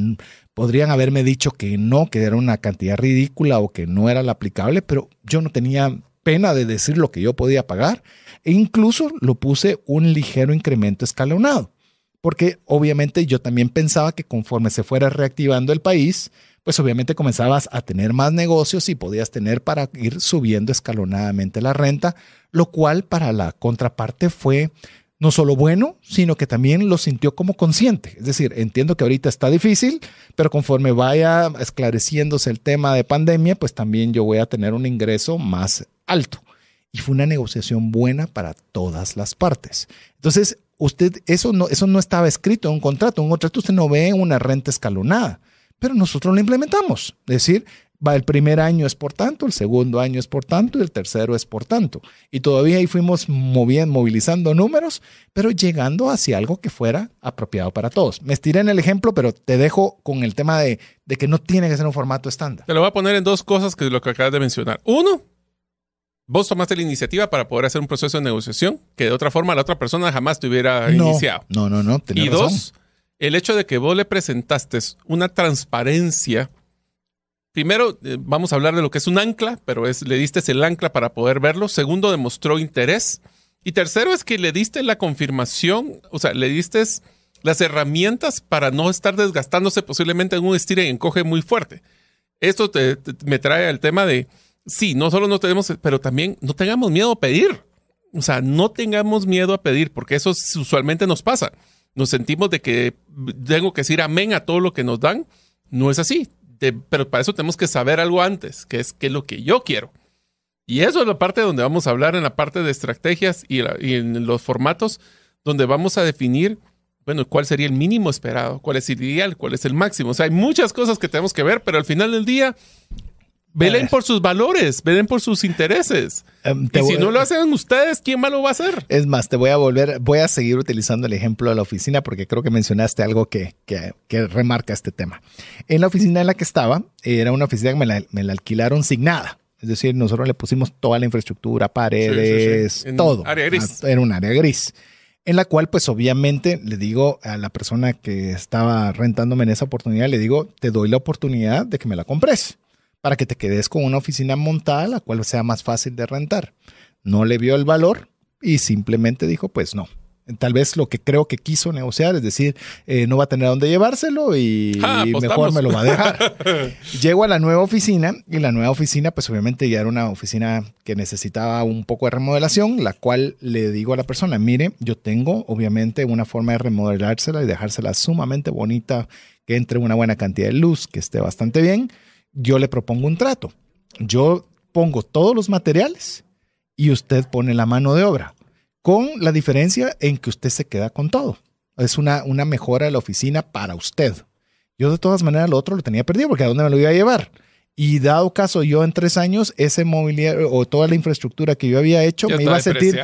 podrían haberme dicho que no, que era una cantidad ridícula o que no era la aplicable, pero yo no tenía pena de decir lo que yo podía pagar e incluso lo puse un ligero incremento escalonado porque obviamente yo también pensaba que conforme se fuera reactivando el país, pues obviamente comenzabas a tener más negocios y podías tener para ir subiendo escalonadamente la renta, lo cual para la contraparte fue no solo bueno, sino que también lo sintió como consciente. Es decir, entiendo que ahorita está difícil, pero conforme vaya esclareciéndose el tema de pandemia, pues también yo voy a tener un ingreso más alto. Y fue una negociación buena para todas las partes. Entonces, usted, eso no, eso no estaba escrito en un contrato. En un contrato usted no ve una renta escalonada, pero nosotros lo implementamos. Es decir, va el primer año es por tanto, el segundo año es por tanto y el tercero es por tanto. Y todavía ahí fuimos moviendo, movilizando números, pero llegando hacia algo que fuera apropiado para todos. Me estiré en el ejemplo, pero te dejo con el tema de, que no tiene que ser un formato estándar. Te lo voy a poner en dos cosas que lo que acabas de mencionar. Uno, vos tomaste la iniciativa para poder hacer un proceso de negociación que de otra forma la otra persona jamás te hubiera iniciado. No, no, no. y dos, el hecho de que vos le presentaste una transparencia. Primero, eh, vamos a hablar de lo que es un ancla, pero es, le diste el ancla para poder verlo. Segundo, demostró interés. Y tercero es que le diste la confirmación, o sea, le diste las herramientas para no estar desgastándose posiblemente en un estilo y encoge muy fuerte. Esto me trae al tema de, sí, no solo no tenemos, pero también no tengamos miedo a pedir. O sea, no tengamos miedo a pedir, porque eso usualmente nos pasa. Nos sentimos de que tengo que decir amén a todo lo que nos dan. No es así. pero para eso tenemos que saber algo antes, que es qué es lo que yo quiero. Y eso es la parte donde vamos a hablar en la parte de estrategias y, en los formatos, donde vamos a definir, bueno, cuál sería el mínimo esperado, cuál es el ideal, cuál es el máximo. O sea, hay muchas cosas que tenemos que ver, pero al final del día Velen eh. por sus valores, velen por sus intereses. Eh, y si no lo hacen ustedes, ¿quién más lo va a hacer? Es más, te voy a volver, voy a seguir utilizando el ejemplo de la oficina porque creo que mencionaste algo que, que, remarca este tema. En la oficina en la que estaba, era una oficina que me la, me la alquilaron Es decir, nosotros le pusimos toda la infraestructura, paredes, todo. Área ah, En un área gris. En la cual, pues obviamente, le digo a la persona que estaba rentándome en esa oportunidad, le digo, te doy la oportunidad de que me la compres para que te quedes con una oficina montada la cual sea más fácil de rentar. No le vio el valor y simplemente dijo, pues no. Tal vez lo que creo que quiso negociar, es decir, eh, no va a tener dónde llevárselo y, ah, mejor me lo va a dejar. Llego a la nueva oficina y la nueva oficina, pues obviamente ya era una oficina que necesitaba un poco de remodelación, la cual le digo a la persona, mire, yo tengo obviamente una forma de remodelársela y dejársela sumamente bonita, que entre una buena cantidad de luz, que esté bastante bien yo le propongo un trato. Yo pongo todos los materiales y usted pone la mano de obra, con la diferencia en que usted se queda con todo. Es una, una mejora de la oficina para usted. Yo de todas maneras lo otro lo tenía perdido porque a dónde me lo iba a llevar. Y dado caso, yo en tres años, ese mobiliario o toda la infraestructura que yo había hecho me iba a sentir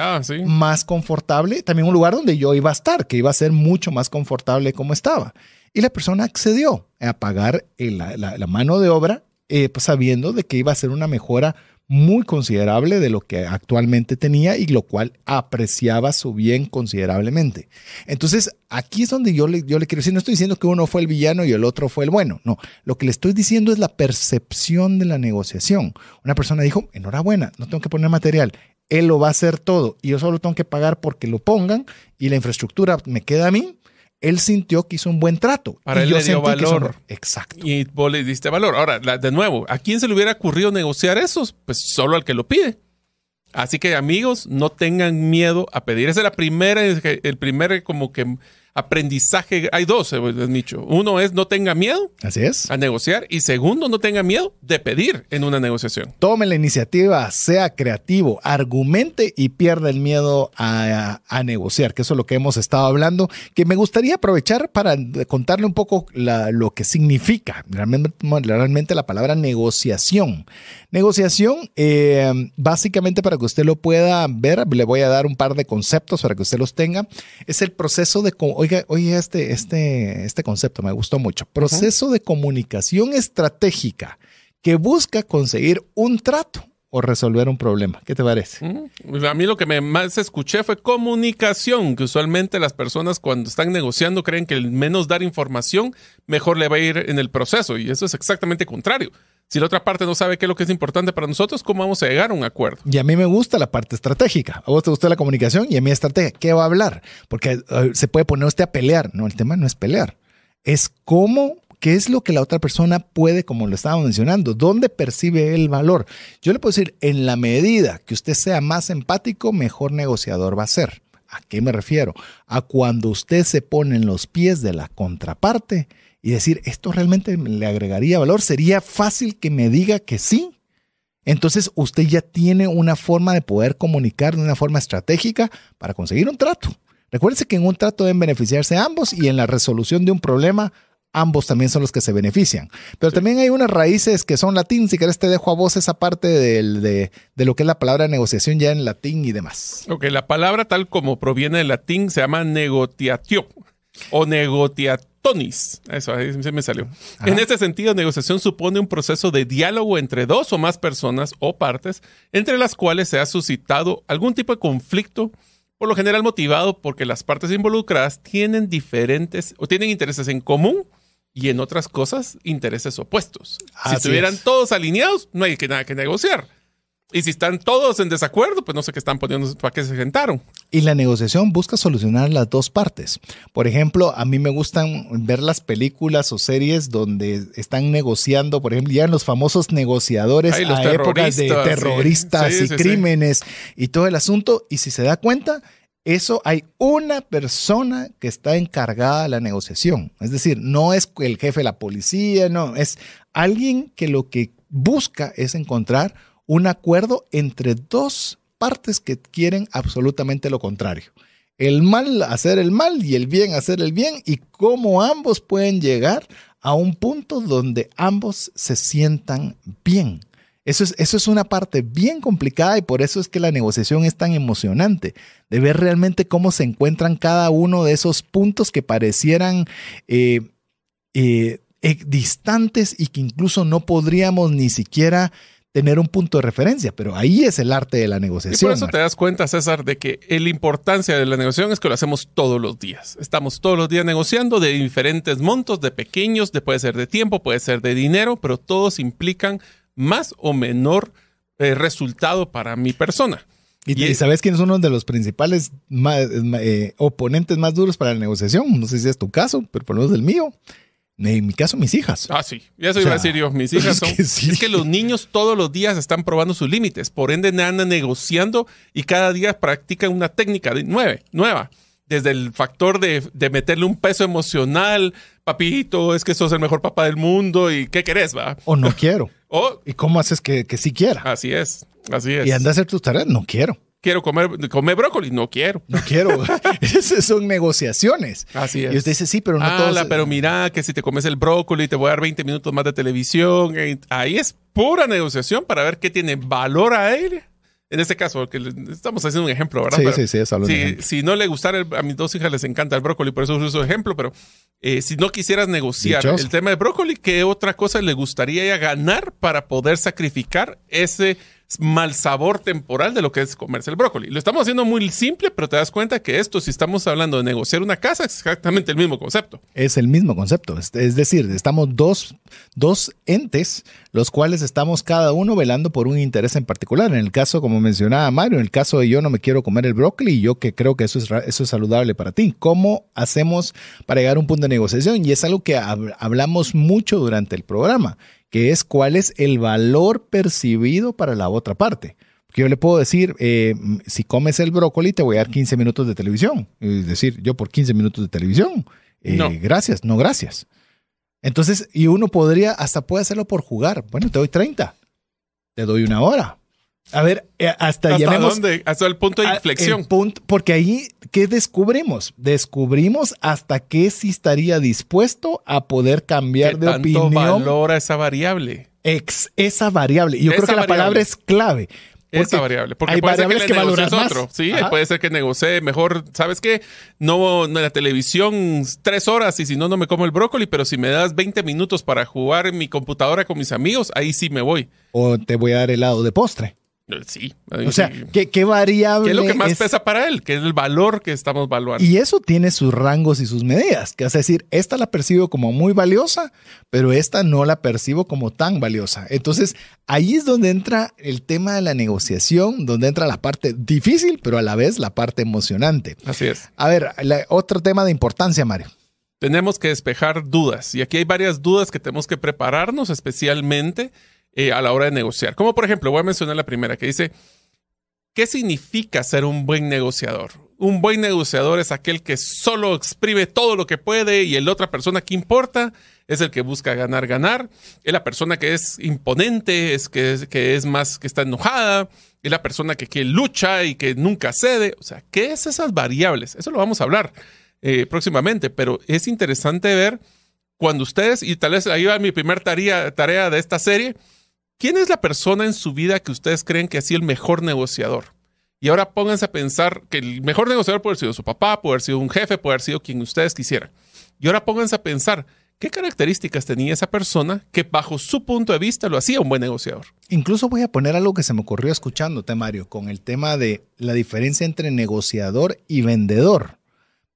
más confortable. También un lugar donde yo iba a estar, que iba a ser mucho más confortable como estaba. Y la persona accedió a pagar eh, la, mano de obra eh, pues, sabiendo de que iba a ser una mejora muy considerable de lo que actualmente tenía y lo cual apreciaba su bien considerablemente. Entonces, aquí es donde yo le, yo le quiero decir, no estoy diciendo que uno fue el villano y el otro fue el bueno, no, lo que le estoy diciendo es la percepción de la negociación. Una persona dijo, enhorabuena, no tengo que poner material, él lo va a hacer todo y yo solo tengo que pagar porque lo pongan y la infraestructura me queda a mí él sintió que hizo un buen trato. Para y él le dio valor. Exacto. Y vos le diste valor. Ahora, de nuevo, ¿a quién se le hubiera ocurrido negociar eso? Pues solo al que lo pide. Así que amigos, no tengan miedo a pedir. Esa es la primera, el primer como que aprendizaje, hay dos, eh, pues, Uno es no tenga miedo Así es. a negociar y segundo, no tenga miedo de pedir en una negociación. Tome la iniciativa, sea creativo, argumente y pierda el miedo a, negociar, que eso es lo que hemos estado hablando, que me gustaría aprovechar para contarle un poco lo que significa realmente, la palabra negociación. Negociación, eh, básicamente para que usted lo pueda ver, le voy a dar un par de conceptos para que usted los tenga, es el proceso de oiga, oye, este, este, este concepto me gustó mucho. Proceso de comunicación estratégica que busca conseguir un trato o resolver un problema. ¿Qué te parece? Pues a mí lo que me más escuché fue comunicación, que usualmente las personas cuando están negociando creen que el menos dar información, mejor le va a ir en el proceso. Y eso es exactamente contrario. Si la otra parte no sabe qué es lo que es importante para nosotros, ¿cómo vamos a llegar a un acuerdo? Y a mí me gusta la parte estratégica. A vos te gusta la comunicación y a mí estrategia. ¿Qué va a hablar? Porque eh, se puede poner usted a pelear. No, el tema no es pelear. Es cómo qué es lo que la otra persona puede, como lo estaba mencionando, dónde percibe el valor. Yo le puedo decir, en la medida que usted sea más empático, mejor negociador va a ser. ¿A qué me refiero? A cuando usted se pone en los pies de la contraparte y decir, esto realmente le agregaría valor, sería fácil que me diga que sí. Entonces usted ya tiene una forma de poder comunicar de una forma estratégica para conseguir un trato. Recuérdese que en un trato deben beneficiarse ambos y en la resolución de un problema ambos también son los que se benefician. Pero también hay unas raíces que son latín, si querés te dejo a vos esa parte de, lo que es la palabra negociación ya en latín y demás. Ok, la palabra tal como proviene del latín se llama negotiatio o negotiatonis. Eso ahí se me salió. En este sentido, negociación supone un proceso de diálogo entre dos o más personas o partes, entre las cuales se ha suscitado algún tipo de conflicto por lo general motivado porque las partes involucradas tienen diferentes o tienen intereses en común y en otras cosas intereses opuestos. si estuvieran todos alineados, no hay que nada que negociar. Y si están todos en desacuerdo, pues no sé qué están poniendo, para qué se sentaron. Y la negociación busca solucionar las dos partes. Por ejemplo, a mí me gustan ver las películas o series donde están negociando, por ejemplo, ya los famosos negociadores los épocas de terroristas y crímenes y todo el asunto. Y si se da cuenta, eso hay una persona que está encargada de la negociación. Es decir, no es el jefe de la policía, no, es alguien que lo que busca es encontrar un acuerdo entre dos partes que quieren absolutamente lo contrario. El mal hacer el mal y el bien hacer el bien y cómo ambos pueden llegar a un punto donde ambos se sientan bien. Eso es, una parte bien complicada y por eso es que la negociación es tan emocionante, de ver realmente cómo se encuentran cada uno de esos puntos que parecieran eh, eh, eh, distantes y que incluso no podríamos ni siquiera tener un punto de referencia, pero ahí es el arte de la negociación. por eso te das cuenta, César, de que la importancia de la negociación es que lo hacemos todos los días. Estamos todos los días negociando de diferentes montos, de pequeños, puede ser de tiempo, puede ser de dinero, pero todos implican más o menor eh, resultado para mi persona. Y, sabes quién es uno de los principales eh, oponentes más duros para la negociación. No sé si es tu caso, pero por lo menos el mío. En mi caso, mis hijas. Ah, sí. Ya soy iba decir Mis hijas son. Es que, los niños todos los días están probando sus límites. Por ende, andan negociando y cada día practican una técnica de nueva. Desde el factor de, meterle un peso emocional, papito, es que sos el mejor papá del mundo y qué querés, va. O no quiero. ¿Y cómo haces que, que sí quiera? Así es, así es. Y andas a hacer tus tareas, no quiero quiero comer, comer brócoli, no quiero. No quiero. Esas son negociaciones. Así es. Y usted dice, sí, pero no Ala, ah, pero mira que si te comes el brócoli te voy a dar 20 minutos más de televisión. Eh, ahí es pura negociación para ver qué tiene valor a él en este caso, estamos haciendo un ejemplo, ¿verdad? Sí, sí, sí, es algo si, si no le gustara, a mis dos hijas les encanta el brócoli, por eso uso ejemplo, pero eh, si no quisieras negociar el tema de brócoli, ¿qué otra cosa le gustaría ya ganar para poder sacrificar ese mal sabor temporal de lo que es comerse el brócoli. Lo estamos haciendo muy simple, pero te das cuenta que esto, si estamos hablando de negociar una casa, es exactamente el mismo concepto. Es el mismo concepto. Es decir, estamos dos, entes, los cuales estamos cada uno velando por un interés en particular. En el caso, como mencionaba Mario, en el caso de yo no me quiero comer el brócoli, yo que creo que eso es, eso es saludable para ti. ¿Cómo hacemos para llegar a un punto de negociación? Y es algo que hablamos mucho durante el programa que es cuál es el valor percibido para la otra parte. yo le puedo decir, eh, si comes el brócoli te voy a dar 15 minutos de televisión. Es decir, yo por 15 minutos de televisión. Eh, gracias, no gracias. Entonces, y uno podría, hasta puede hacerlo por jugar. Bueno, te doy 30, te doy una hora, a ver, eh, hasta, ¿Hasta dónde? Hasta el punto de inflexión. porque ahí, ¿qué descubrimos? Descubrimos hasta qué sí estaría dispuesto a poder cambiar ¿Qué de tanto valora esa variable? Ex, esa variable. Yo creo que la palabra es clave. Esa variable. Porque puede ser que, valora Otro, sí, puede ser que negocie mejor. ¿Sabes qué? No, en la televisión tres horas y si no, no me como el brócoli, pero si me das 20 minutos para jugar en mi computadora con mis amigos, ahí sí me voy. O te voy a dar helado de postre. Sí. O sea, ¿qué, variable? ¿Qué es lo que más pesa para él? Que es el valor que estamos valuando. Y eso tiene sus rangos y sus medidas. Que es decir, esta la percibo como muy valiosa, pero esta no la percibo como tan valiosa. Entonces, ahí es donde entra el tema de la negociación, donde entra la parte difícil, pero a la vez la parte emocionante. Así es. A ver, otro tema de importancia, Mario tenemos que despejar dudas. Y aquí hay varias dudas que tenemos que prepararnos especialmente eh, a la hora de negociar. Como por ejemplo, voy a mencionar la primera que dice, ¿qué significa ser un buen negociador? Un buen negociador es aquel que solo exprime todo lo que puede y el otra persona que importa es el que busca ganar, ganar. Es la persona que es imponente, es que, que es más, que está enojada, es la persona que, lucha y que nunca cede. O sea, ¿qué es esas variables? Eso lo vamos a hablar eh, próximamente, pero es interesante ver cuando ustedes, y tal vez ahí va mi primer tarea, tarea de esta serie, ¿Quién es la persona en su vida que ustedes creen que ha sido el mejor negociador? Y ahora pónganse a pensar que el mejor negociador puede haber sido su papá, puede haber sido un jefe, puede haber sido quien ustedes quisieran. Y ahora pónganse a pensar qué características tenía esa persona que bajo su punto de vista lo hacía un buen negociador. Incluso voy a poner algo que se me ocurrió escuchándote, Mario, con el tema de la diferencia entre negociador y vendedor.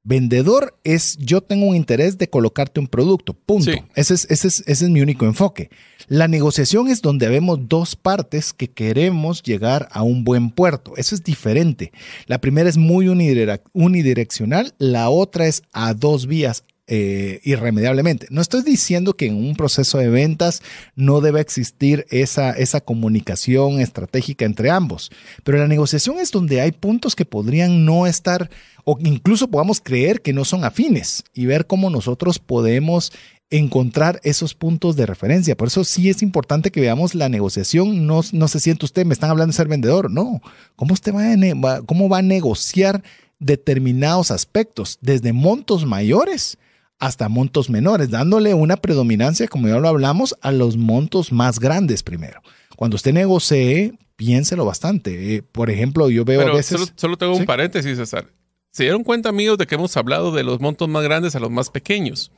Vendedor es yo tengo un interés de colocarte un producto, punto. Ese, es, ese, es, ese, es, mi único enfoque. La negociación es donde vemos dos partes que queremos llegar a un buen puerto. Eso es diferente. La primera es muy unidireccional, la otra es a dos vías, eh, irremediablemente. No estoy diciendo que en un proceso de ventas no deba existir esa, esa comunicación estratégica entre ambos, pero la negociación es donde hay puntos que podrían no estar o incluso podamos creer que no son afines y ver cómo nosotros podemos encontrar esos puntos de referencia. Por eso sí es importante que veamos la negociación. No, no se siente usted, me están hablando de ser vendedor. No, ¿cómo usted va a, cómo va a negociar determinados aspectos, desde montos mayores hasta montos menores, dándole una predominancia, como ya lo hablamos, a los montos más grandes primero. Cuando usted negocie, piénselo bastante. Eh, por ejemplo, yo veo a veces... Solo, tengo un paréntesis, César. Se dieron cuenta, amigos, de que hemos hablado de los montos más grandes a los más pequeños.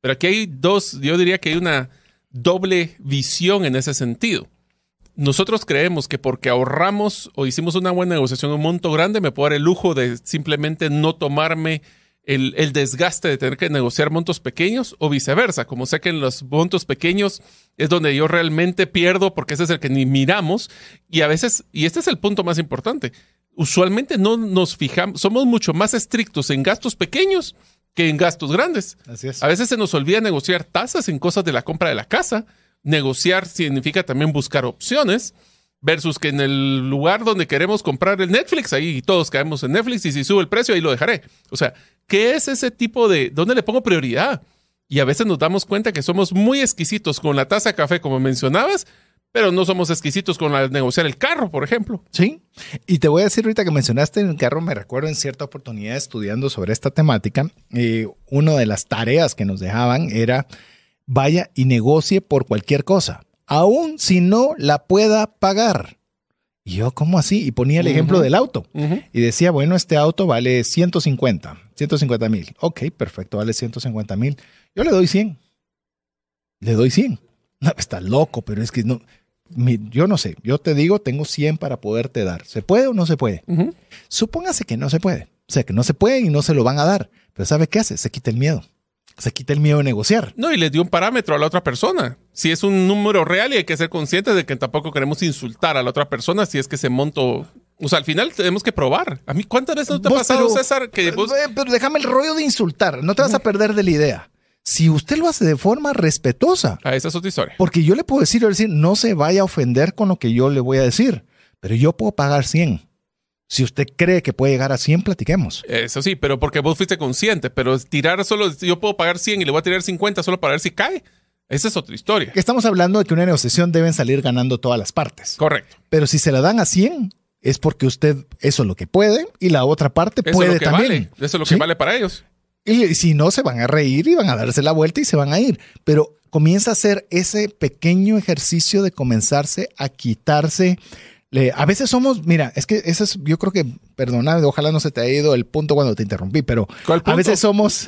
Pero aquí hay dos, yo diría que hay una doble visión en ese sentido. Nosotros creemos que porque ahorramos o hicimos una buena negociación, un monto grande, me puedo dar el lujo de simplemente no tomarme el, desgaste de tener que negociar montos pequeños o viceversa. Como sé que en los montos pequeños es donde yo realmente pierdo porque ese es el que ni miramos y a veces, y este es el punto más importante, usualmente no nos fijamos, somos mucho más estrictos en gastos pequeños que en gastos grandes. Así es. A veces se nos olvida negociar tasas en cosas de la compra de la casa. Negociar significa también buscar opciones Versus que en el lugar donde queremos comprar el Netflix, ahí todos caemos en Netflix y si sube el precio, ahí lo dejaré. O sea, ¿qué es ese tipo de, dónde le pongo prioridad? Y a veces nos damos cuenta que somos muy exquisitos con la taza de café, como mencionabas, pero no somos exquisitos con la, negociar el carro, por ejemplo. Sí, y te voy a decir ahorita que mencionaste el carro, me recuerdo en cierta oportunidad estudiando sobre esta temática, eh, una de las tareas que nos dejaban era vaya y negocie por cualquier cosa. Aún si no la pueda pagar. Y yo, ¿cómo así? Y ponía el ejemplo del auto. Y decía, bueno, este auto vale 150, 150 mil. Ok, perfecto, vale 150 mil. Yo le doy 100. Le doy 100. está loco, pero es que no. yo no sé, yo te digo, tengo 100 para poderte dar. ¿Se puede o no se puede? Supóngase que no se puede. O sea, que no se puede y no se lo van a dar. Pero ¿sabe qué hace? Se quita el miedo se quita el miedo de negociar. No, y le dio un parámetro a la otra persona. Si es un número real y hay que ser conscientes de que tampoco queremos insultar a la otra persona si es que ese monto o sea, al final tenemos que probar. A mí, ¿cuántas veces no te ha pasado, César, que eh, Pero déjame el rollo de insultar. No te vas a perder de la idea. Si usted lo hace de forma respetuosa. A ah, esa es otra historia. Porque yo le puedo decir, decir, no se vaya a ofender con lo que yo le voy a decir. Pero yo puedo pagar 100. Si usted cree que puede llegar a 100, platiquemos. Eso sí, pero porque vos fuiste consciente, pero tirar solo, yo puedo pagar 100 y le voy a tirar 50 solo para ver si cae. Esa es otra historia. Estamos hablando de que una negociación deben salir ganando todas las partes. Correcto. Pero si se la dan a 100, es porque usted eso es lo que puede y la otra parte puede también. Eso es lo que vale para ellos. Y si no, se van a reír y van a darse la vuelta y se van a ir. Pero comienza a hacer ese pequeño ejercicio de comenzarse a quitarse a veces somos, mira, es que eso yo creo que, perdona, ojalá no se te haya ido el punto cuando te interrumpí, pero a veces somos,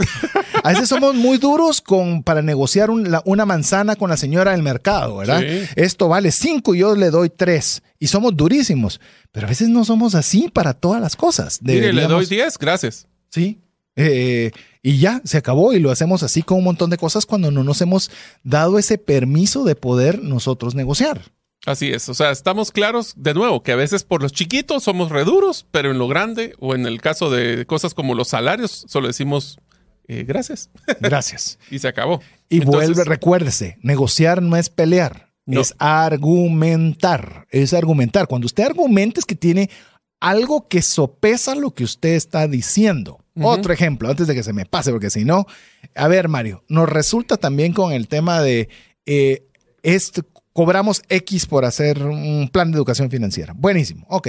a veces somos muy duros con, para negociar una manzana con la señora del mercado, ¿verdad? Esto vale cinco y yo le doy tres y somos durísimos, pero a veces no somos así para todas las cosas. Mire, le doy diez, gracias. Sí. Eh, y ya se acabó y lo hacemos así con un montón de cosas cuando no nos hemos dado ese permiso de poder nosotros negociar. Así es, o sea, estamos claros de nuevo que a veces por los chiquitos somos reduros, pero en lo grande o en el caso de cosas como los salarios, solo decimos eh, gracias. Gracias. y se acabó. Y vuelve, recuérdese, negociar no es pelear, es argumentar, es argumentar. Cuando usted argumenta es que tiene algo que sopesa lo que usted está diciendo. Otro ejemplo, antes de que se me pase, porque si no, a ver Mario, nos resulta también con el tema de... Eh, esto, cobramos X por hacer un plan de educación financiera. Buenísimo, ok.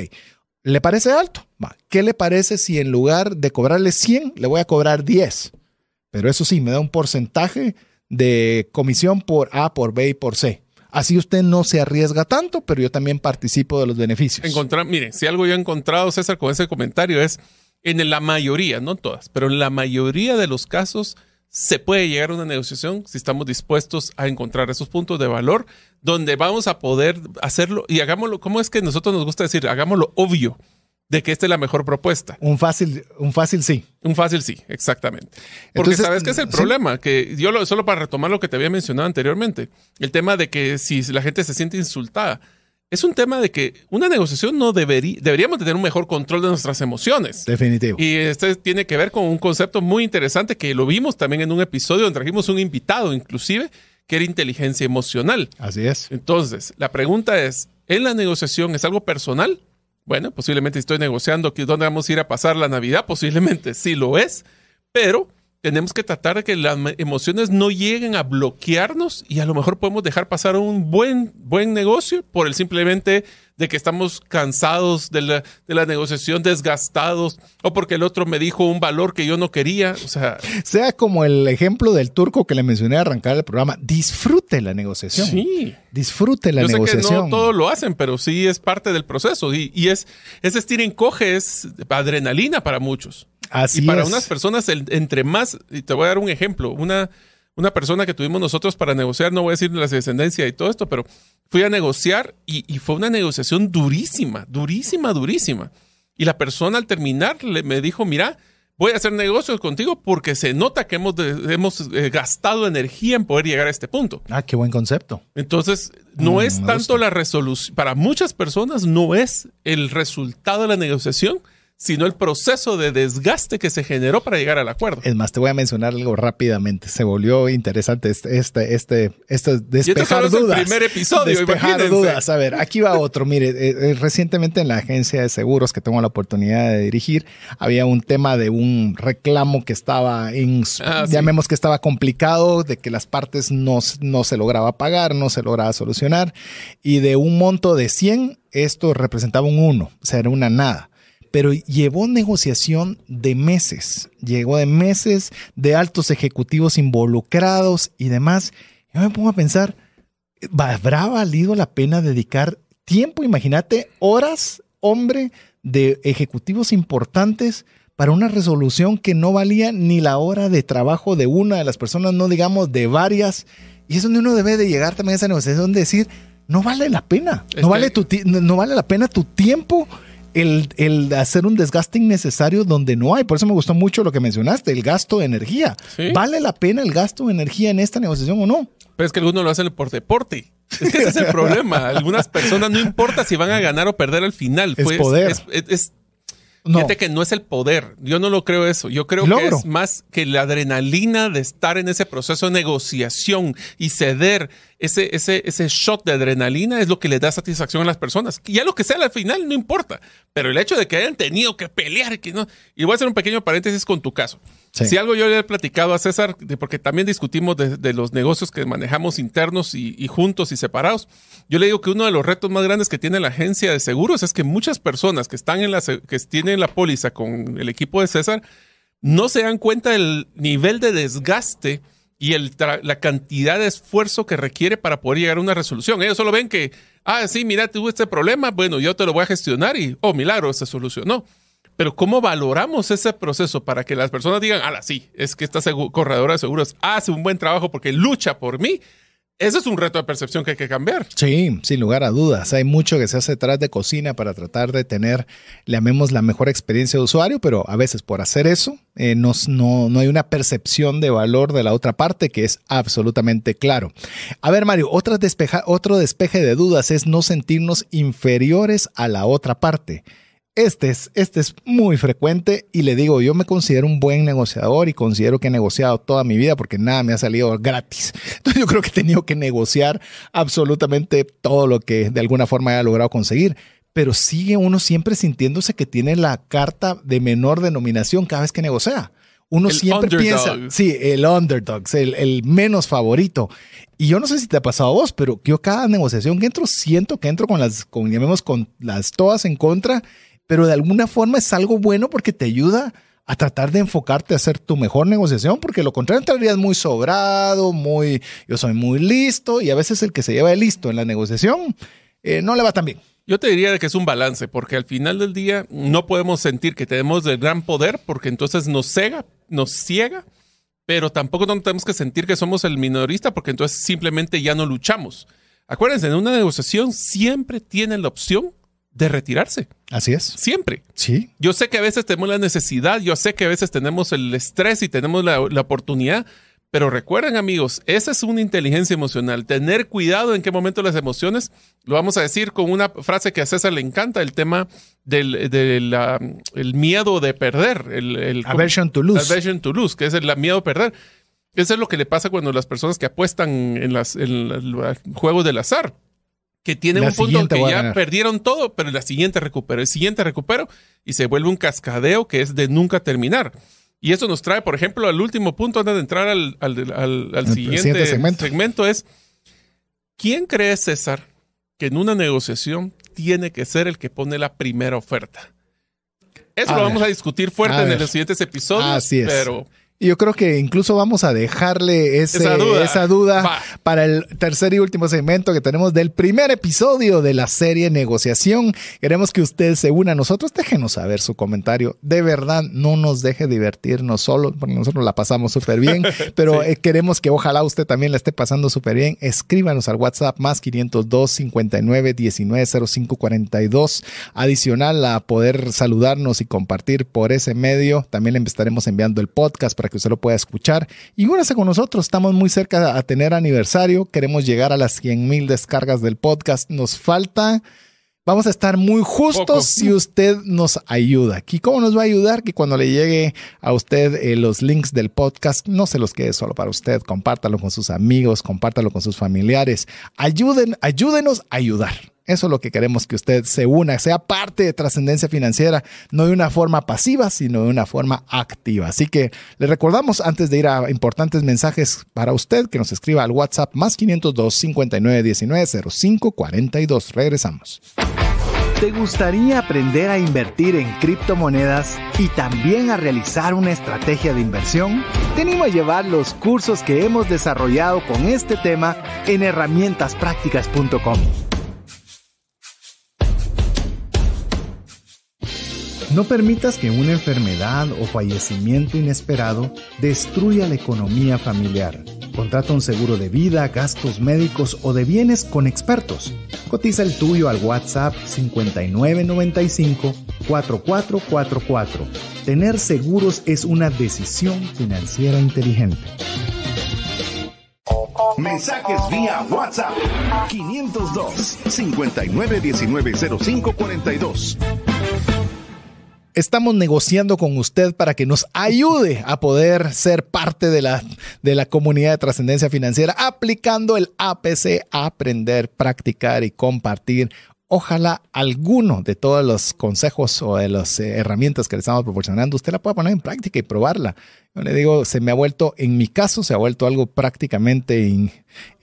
¿Le parece alto? ¿Qué le parece si en lugar de cobrarle 100, le voy a cobrar 10? Pero eso sí, me da un porcentaje de comisión por A, por B y por C. Así usted no se arriesga tanto, pero yo también participo de los beneficios. Encontrar, mire, si algo yo he encontrado, César, con ese comentario es, en la mayoría, no todas, pero en la mayoría de los casos, se puede llegar a una negociación si estamos dispuestos a encontrar esos puntos de valor donde vamos a poder hacerlo y hagámoslo, ¿cómo es que nosotros nos gusta decir? Hagámoslo obvio de que esta es la mejor propuesta. Un fácil, un fácil sí. Un fácil sí, exactamente. Porque sabes que es el problema, que yo solo para retomar lo que te había mencionado anteriormente, el tema de que si la gente se siente insultada, es un tema de que una negociación no debería, deberíamos tener un mejor control de nuestras emociones. Definitivo. Y este tiene que ver con un concepto muy interesante que lo vimos también en un episodio donde trajimos un invitado inclusive, que era inteligencia emocional. Así es. Entonces, la pregunta es, ¿en la negociación es algo personal? Bueno, posiblemente estoy negociando dónde vamos a ir a pasar la Navidad, posiblemente sí lo es, pero tenemos que tratar de que las emociones no lleguen a bloquearnos y a lo mejor podemos dejar pasar un buen, buen negocio por el simplemente de que estamos cansados de la, negociación, desgastados, o porque el otro me dijo un valor que yo no quería. O sea, sea como el ejemplo del turco que le mencioné a arrancar el programa, disfrute la negociación. Sí. Disfrute la yo sé negociación. Que no todos lo hacen, pero sí es parte del proceso. Y, y es, ese estir coge es adrenalina para muchos. Así y para unas personas, entre más, y te voy a dar un ejemplo, una una persona que tuvimos nosotros para negociar, no voy a decir la descendencia y todo esto, pero fui a negociar y, fue una negociación durísima, durísima, durísima. Y la persona al terminar le, me dijo, mira, voy a hacer negocios contigo porque se nota que hemos, hemos eh, gastado energía en poder llegar a este punto. Ah, qué buen concepto. Entonces, no mm, es tanto la resolución, para muchas personas no es el resultado de la negociación, sino el proceso de desgaste que se generó para llegar al acuerdo. Es más, te voy a mencionar algo rápidamente. Se volvió interesante este, este, este, despejar dudas. primer episodio, dudas. A ver, aquí va otro. Mire, eh, eh, recientemente en la agencia de seguros que tengo la oportunidad de dirigir, había un tema de un reclamo que estaba ah, llamemos que estaba complicado, de que las partes no, no se lograba pagar, no se lograba solucionar, y de un monto de 100, esto representaba un 1, o sea, era una nada pero llevó negociación de meses, llegó de meses de altos ejecutivos involucrados y demás. Yo me pongo a pensar, ¿habrá valido la pena dedicar tiempo, imagínate, horas, hombre, de ejecutivos importantes? para una resolución que no valía ni la hora de trabajo de una de las personas, no digamos de varias. Y es donde uno debe de llegar también a esa negociación, decir, no vale la pena, no vale, no vale la pena tu tiempo el, el, hacer un desgaste innecesario donde no hay. Por eso me gustó mucho lo que mencionaste, el gasto de energía. ¿Vale la pena el gasto de energía en esta negociación o no? Pero es que algunos lo hacen por deporte. Es que ese es el problema. Algunas personas no importa si van a ganar o perder al final. es pues, poder. Fíjate que no es el poder. Yo no lo creo eso. Yo creo que es más que la adrenalina de estar en ese proceso de negociación y ceder ese, ese, ese shot de adrenalina es lo que le da satisfacción a las personas. Ya lo que sea al final, no importa. Pero el hecho de que hayan tenido que pelear, que no. Y voy a hacer un pequeño paréntesis con tu caso. Si algo yo le he platicado a César, porque también discutimos de, los negocios que manejamos internos y, y, juntos y separados, yo le digo que uno de los retos más grandes que tiene la agencia de seguros es que muchas personas que están en la, que tienen la póliza con el equipo de César no se dan cuenta del nivel de desgaste y el la cantidad de esfuerzo que requiere para poder llegar a una resolución. Ellos solo ven que, ah, sí, mira, tuve este problema, bueno, yo te lo voy a gestionar y, oh, milagro, se solucionó. Pero ¿cómo valoramos ese proceso para que las personas digan, ah, sí, es que esta corredora de seguros hace un buen trabajo porque lucha por mí ese es un reto de percepción que hay que cambiar. Sí, sin lugar a dudas. Hay mucho que se hace detrás de cocina para tratar de tener, le amemos la mejor experiencia de usuario, pero a veces por hacer eso eh, no, no, hay una percepción de valor de la otra parte que es absolutamente claro. A ver, Mario, otro despeje de dudas es no sentirnos inferiores a la otra parte. Este es, este es muy frecuente y le digo, yo me considero un buen negociador y considero que he negociado toda mi vida porque nada me ha salido gratis. Entonces yo creo que he tenido que negociar absolutamente todo lo que de alguna forma haya logrado conseguir. Pero sigue uno siempre sintiéndose que tiene la carta de menor denominación cada vez que negocia. Uno siempre piensa, sí, el underdog, el, menos favorito. Y yo no sé si te ha pasado a vos, pero yo cada negociación que entro siento que entro con las, con, con las todas en contra pero de alguna forma es algo bueno porque te ayuda a tratar de enfocarte a hacer tu mejor negociación, porque lo contrario entrarías muy sobrado, muy, yo soy muy listo, y a veces el que se lleva de listo en la negociación eh, no le va tan bien. Yo te diría que es un balance, porque al final del día no podemos sentir que tenemos el gran poder, porque entonces nos cega, nos ciega, pero tampoco no tenemos que sentir que somos el minorista, porque entonces simplemente ya no luchamos. Acuérdense, en una negociación siempre tienen la opción de retirarse. Así es. Siempre. Sí. Yo sé que a veces tenemos la necesidad, yo sé que a veces tenemos el estrés y tenemos la, oportunidad, pero recuerden amigos, esa es una inteligencia emocional, tener cuidado en qué momento las emociones, lo vamos a decir con una frase que a César le encanta, el tema del, miedo de perder, el, aversion to lose. Aversion to que es el miedo a perder. Eso es lo que le pasa cuando las personas que apuestan en, las, en los juegos del azar que tiene un punto que ya perdieron todo, pero la siguiente recupero, el siguiente recupero, y se vuelve un cascadeo que es de nunca terminar. Y eso nos trae, por ejemplo, al último punto antes de entrar al, siguiente segmento. es, ¿quién cree, César, que en una negociación tiene que ser el que pone la primera oferta? Eso lo vamos a discutir fuerte en los siguientes episodios, pero... Yo creo que incluso vamos a dejarle esa duda, para el tercer y último segmento que tenemos del primer episodio de la serie Negociación. Queremos que usted se una a nosotros. Déjenos saber su comentario. De verdad, no nos deje divertirnos solo, porque nosotros la pasamos súper bien, pero eh, queremos que ojalá usted también la esté pasando súper bien. Escríbanos al WhatsApp más 502 59 19 05 42. Adicional a poder saludarnos y compartir por ese medio, también le estaremos enviando el podcast para que usted lo pueda escuchar. Y únase con nosotros, estamos muy cerca a tener aniversario, queremos llegar a las 100 mil descargas del podcast, nos falta... Vamos a estar muy justos si usted nos ayuda. ¿Y cómo nos va a ayudar? Que cuando le llegue a usted eh, los links del podcast, no se los quede solo para usted. Compártalo con sus amigos, compártalo con sus familiares. ayúdenos a ayudar. Eso es lo que queremos que usted se una, sea parte de trascendencia financiera, no de una forma pasiva, sino de una forma activa. Así que le recordamos antes de ir a importantes mensajes para usted que nos escriba al WhatsApp más 502 59 19 05 42. Regresamos. ¿Te gustaría aprender a invertir en criptomonedas y también a realizar una estrategia de inversión? tenemos a llevar los cursos que hemos desarrollado con este tema en herramientaspracticas.com. No permitas que una enfermedad o fallecimiento inesperado destruya la economía familiar. Contrata un seguro de vida, gastos médicos o de bienes con expertos. Cotiza el tuyo al WhatsApp 5995-4444. Tener seguros es una decisión financiera inteligente. Mensajes vía WhatsApp 502 59190542 estamos negociando con usted para que nos ayude a poder ser parte de la, de la comunidad de trascendencia financiera aplicando el APC, aprender, practicar y compartir. Ojalá alguno de todos los consejos o de las eh, herramientas que le estamos proporcionando, usted la pueda poner en práctica y probarla. Yo le digo, se me ha vuelto, en mi caso, se ha vuelto algo prácticamente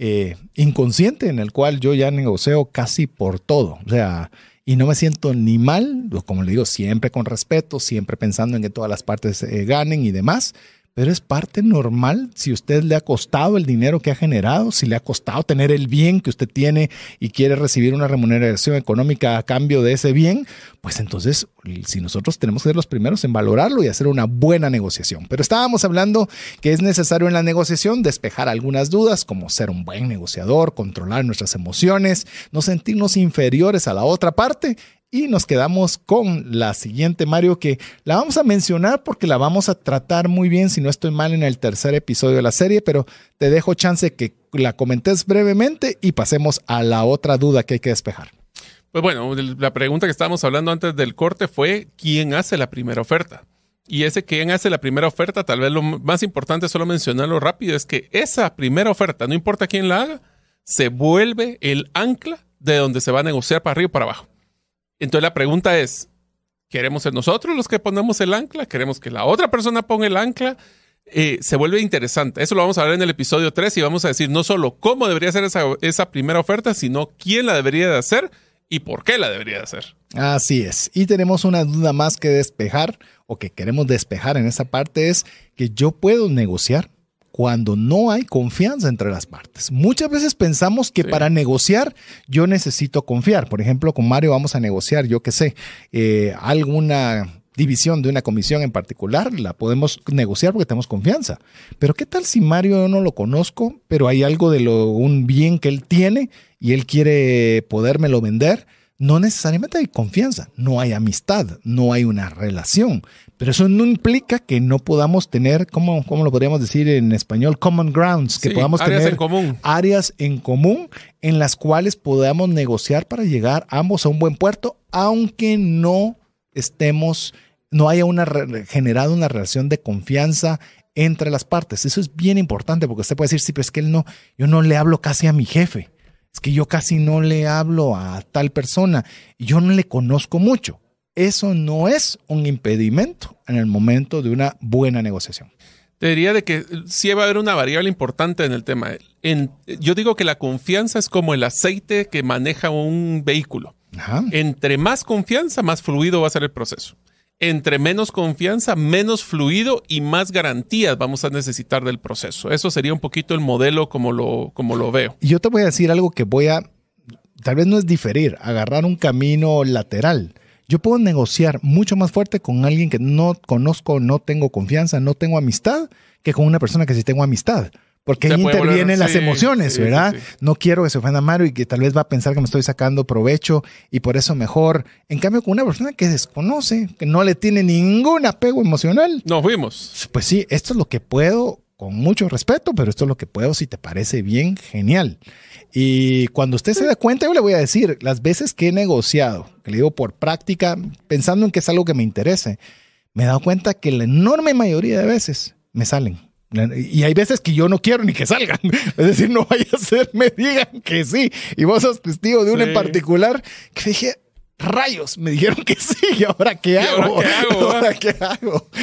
eh, inconsciente en el cual yo ya negocio casi por todo. O sea, y no me siento ni mal, como le digo, siempre con respeto, siempre pensando en que todas las partes eh, ganen y demás, pero es parte normal si usted le ha costado el dinero que ha generado, si le ha costado tener el bien que usted tiene y quiere recibir una remuneración económica a cambio de ese bien, pues entonces si nosotros tenemos que ser los primeros en valorarlo y hacer una buena negociación. Pero estábamos hablando que es necesario en la negociación despejar algunas dudas, como ser un buen negociador, controlar nuestras emociones, no sentirnos inferiores a la otra parte y nos quedamos con la siguiente, Mario, que la vamos a mencionar porque la vamos a tratar muy bien, si no estoy mal, en el tercer episodio de la serie, pero te dejo chance que la comentes brevemente y pasemos a la otra duda que hay que despejar. Pues bueno, la pregunta que estábamos hablando antes del corte fue quién hace la primera oferta. Y ese quién hace la primera oferta, tal vez lo más importante, solo mencionarlo rápido, es que esa primera oferta, no importa quién la haga, se vuelve el ancla de donde se va a negociar para arriba o para abajo. Entonces la pregunta es, ¿queremos ser nosotros los que ponemos el ancla? ¿Queremos que la otra persona ponga el ancla? Eh, se vuelve interesante. Eso lo vamos a ver en el episodio 3 y vamos a decir no solo cómo debería ser esa, primera oferta, sino quién la debería de hacer y por qué la debería de hacer. Así es. Y tenemos una duda más que despejar o que queremos despejar en esa parte es que yo puedo negociar cuando no hay confianza entre las partes. Muchas veces pensamos que para negociar yo necesito confiar. Por ejemplo, con Mario vamos a negociar, yo qué sé, eh, alguna división de una comisión en particular, la podemos negociar porque tenemos confianza. Pero ¿qué tal si Mario yo no lo conozco, pero hay algo de lo, un bien que él tiene y él quiere podérmelo vender? No necesariamente hay confianza, no hay amistad, no hay una relación, pero eso no implica que no podamos tener, ¿cómo, cómo lo podríamos decir en español? Common grounds, que podamos tener en común. áreas en común en las cuales podamos negociar para llegar ambos a un buen puerto, aunque no estemos, no haya una, generado una relación de confianza entre las partes. Eso es bien importante porque usted puede decir, sí, pero es que él no, yo no le hablo casi a mi jefe. Es que yo casi no le hablo a tal persona. Yo no le conozco mucho eso no es un impedimento en el momento de una buena negociación. Te diría de que sí va a haber una variable importante en el tema. yo digo que la confianza es como el aceite que maneja un vehículo. Entre más confianza, más fluido va a ser el proceso. Entre menos confianza, menos fluido y más garantías vamos a necesitar del proceso. Eso sería un poquito el modelo como lo, como lo veo. Yo te voy a decir algo que voy a, tal vez no es diferir, agarrar un camino lateral yo puedo negociar mucho más fuerte con alguien que no conozco, no tengo confianza, no tengo amistad, que con una persona que sí tengo amistad. Porque ahí intervienen las emociones, ¿verdad? no quiero que se ofenda Mario y que tal vez va a pensar que me estoy sacando provecho y por eso mejor. En cambio, con una persona que desconoce, que no le tiene ningún apego emocional. Nos fuimos. Pues sí, esto es lo que puedo con mucho respeto, pero esto es lo que puedo, si te parece bien, genial. Y cuando usted se da cuenta, yo le voy a decir las veces que he negociado, que le digo por práctica, pensando en que es algo que me interese, me he dado cuenta que la enorme mayoría de veces me salen. Y hay veces que yo no quiero ni que salgan. Es decir, no vaya a ser, me digan que sí. Y vos sos testigo de uno en particular que dije, rayos, me dijeron que sí, ¿y ahora qué hago?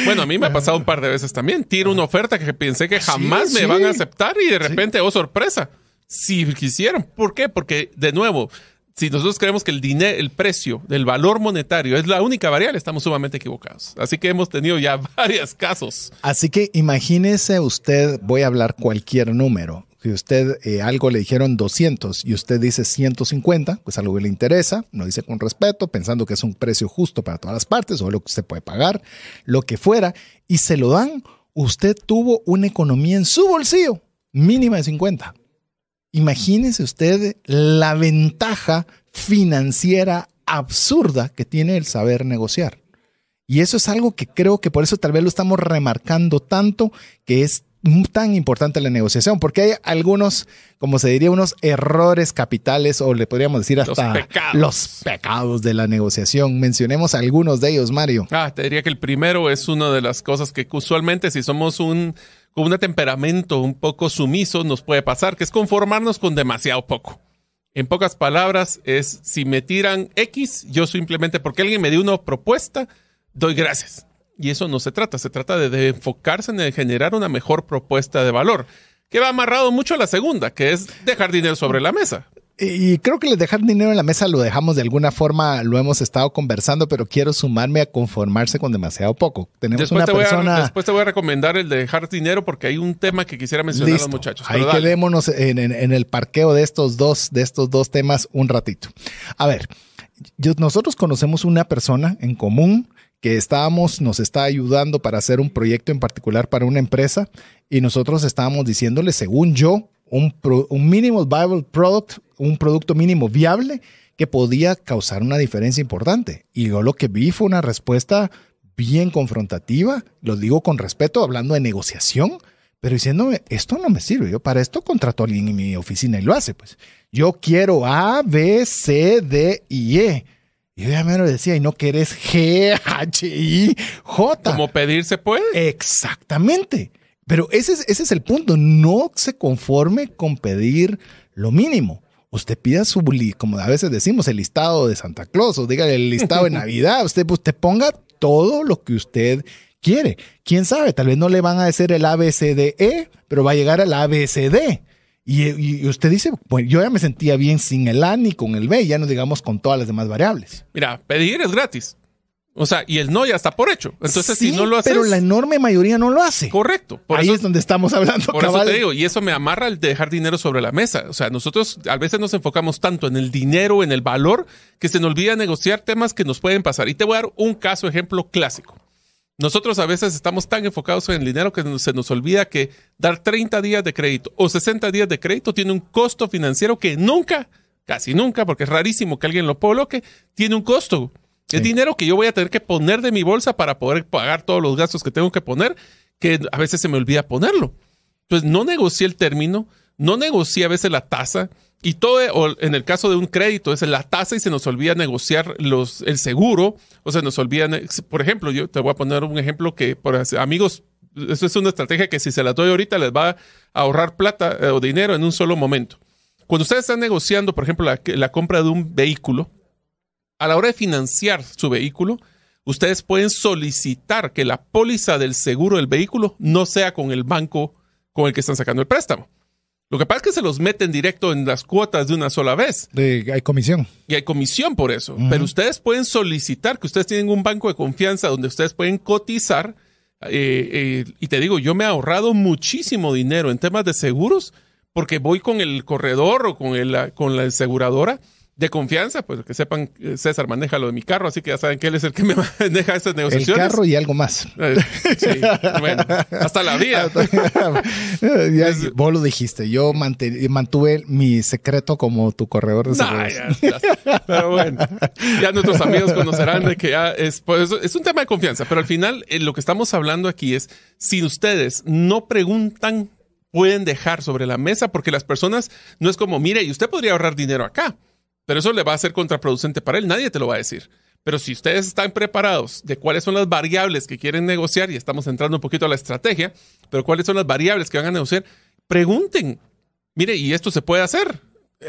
Bueno, a mí me ha pasado un par de veces también. Tiro una oferta que pensé que jamás me van a aceptar y de repente, oh, sorpresa, si quisieron. ¿Por qué? Porque, de nuevo, si nosotros creemos que el dinero, el precio, el valor monetario es la única variable, estamos sumamente equivocados. Así que hemos tenido ya varios casos. Así que imagínese usted, voy a hablar cualquier número, usted eh, algo le dijeron 200 y usted dice 150, pues algo que le interesa, lo dice con respeto, pensando que es un precio justo para todas las partes o lo que usted puede pagar, lo que fuera, y se lo dan, usted tuvo una economía en su bolsillo mínima de 50. Imagínese usted la ventaja financiera absurda que tiene el saber negociar. Y eso es algo que creo que por eso tal vez lo estamos remarcando tanto, que es tan importante la negociación, porque hay algunos, como se diría, unos errores capitales o le podríamos decir hasta los pecados, de la negociación. Mencionemos algunos de ellos, Mario. Ah, te diría que el primero es una de las cosas que usualmente si somos un con un temperamento un poco sumiso nos puede pasar, que es conformarnos con demasiado poco. En pocas palabras, es si me tiran X, yo simplemente porque alguien me dio una propuesta, doy gracias y eso no se trata, se trata de, enfocarse en generar una mejor propuesta de valor, que va amarrado mucho a la segunda, que es dejar dinero sobre la mesa. Y creo que el dejar dinero en la mesa lo dejamos de alguna forma, lo hemos estado conversando, pero quiero sumarme a conformarse con demasiado poco. Tenemos después una te después te voy a recomendar el de dejar dinero porque hay un tema que quisiera mencionar a los muchachos. Ahí quedémonos en, el parqueo de estos dos, de estos dos temas un ratito. A ver, nosotros conocemos una persona en común que estábamos, nos está ayudando para hacer un proyecto en particular para una empresa y nosotros estábamos diciéndole, según yo, un, mínimo viable product, un producto mínimo viable que podía causar una diferencia importante. Y yo lo que vi fue una respuesta bien confrontativa, lo digo con respeto, hablando de negociación, pero diciéndome, esto no me sirve, yo para esto contrato a alguien en mi oficina y lo hace, pues yo quiero A, B, C, D y E y yo ya me lo decía, y no querés G-H-I-J. Como pedirse puede. Exactamente. Pero ese es, ese es el punto. No se conforme con pedir lo mínimo. Usted pida su, como a veces decimos, el listado de Santa Claus, o diga el listado de Navidad. Usted, usted ponga todo lo que usted quiere. Quién sabe, tal vez no le van a decir el ABCDE, pero va a llegar al ABCD. Y, usted dice, pues yo ya me sentía bien sin el A ni con el B, ya no digamos con todas las demás variables. Mira, pedir es gratis. O sea, y el no ya está por hecho. Entonces, si no lo hace. Pero la enorme mayoría no lo hace. Correcto. Ahí es donde estamos hablando. Por eso te digo, y eso me amarra el dejar dinero sobre la mesa. O sea, nosotros a veces nos enfocamos tanto en el dinero, en el valor, que se nos olvida negociar temas que nos pueden pasar. Y te voy a dar un caso, ejemplo clásico. Nosotros a veces estamos tan enfocados en el dinero que se nos olvida que dar 30 días de crédito o 60 días de crédito tiene un costo financiero que nunca, casi nunca, porque es rarísimo que alguien lo coloque, tiene un costo. Es dinero que yo voy a tener que poner de mi bolsa para poder pagar todos los gastos que tengo que poner, que a veces se me olvida ponerlo. Entonces, no negocié el término, no negocié a veces la tasa, y todo, en el caso de un crédito, es la tasa y se nos olvida negociar los, el seguro, o se nos olvida, por ejemplo, yo te voy a poner un ejemplo que, por amigos, eso es una estrategia que si se la doy ahorita les va a ahorrar plata eh, o dinero en un solo momento. Cuando ustedes están negociando, por ejemplo, la compra de un vehículo, a la hora de financiar su vehículo, ustedes pueden solicitar que la póliza del seguro del vehículo no sea con el banco con el que están sacando el préstamo lo que pasa es que se los meten directo en las cuotas de una sola vez. hay comisión. Y hay comisión por eso. Pero ustedes pueden solicitar que ustedes tienen un banco de confianza donde ustedes pueden cotizar. Eh, eh, y te digo, yo me he ahorrado muchísimo dinero en temas de seguros porque voy con el corredor o con, con la aseguradora de confianza, pues que sepan, eh, César maneja lo de mi carro, así que ya saben que él es el que me maneja estas negociaciones. El carro y algo más. Eh, sí, bueno, hasta la vida. vos lo dijiste, yo mantuve mi secreto como tu corredor de nah, ya, Pero bueno, ya nuestros amigos conocerán de que ya es, pues, un tema de confianza, pero al final eh, lo que estamos hablando aquí es, si ustedes no preguntan, pueden dejar sobre la mesa porque las personas no es como, mire, y usted podría ahorrar dinero acá pero eso le va a ser contraproducente para él, nadie te lo va a decir. Pero si ustedes están preparados de cuáles son las variables que quieren negociar, y estamos entrando un poquito a la estrategia, pero cuáles son las variables que van a negociar, pregunten, mire, y esto se puede hacer,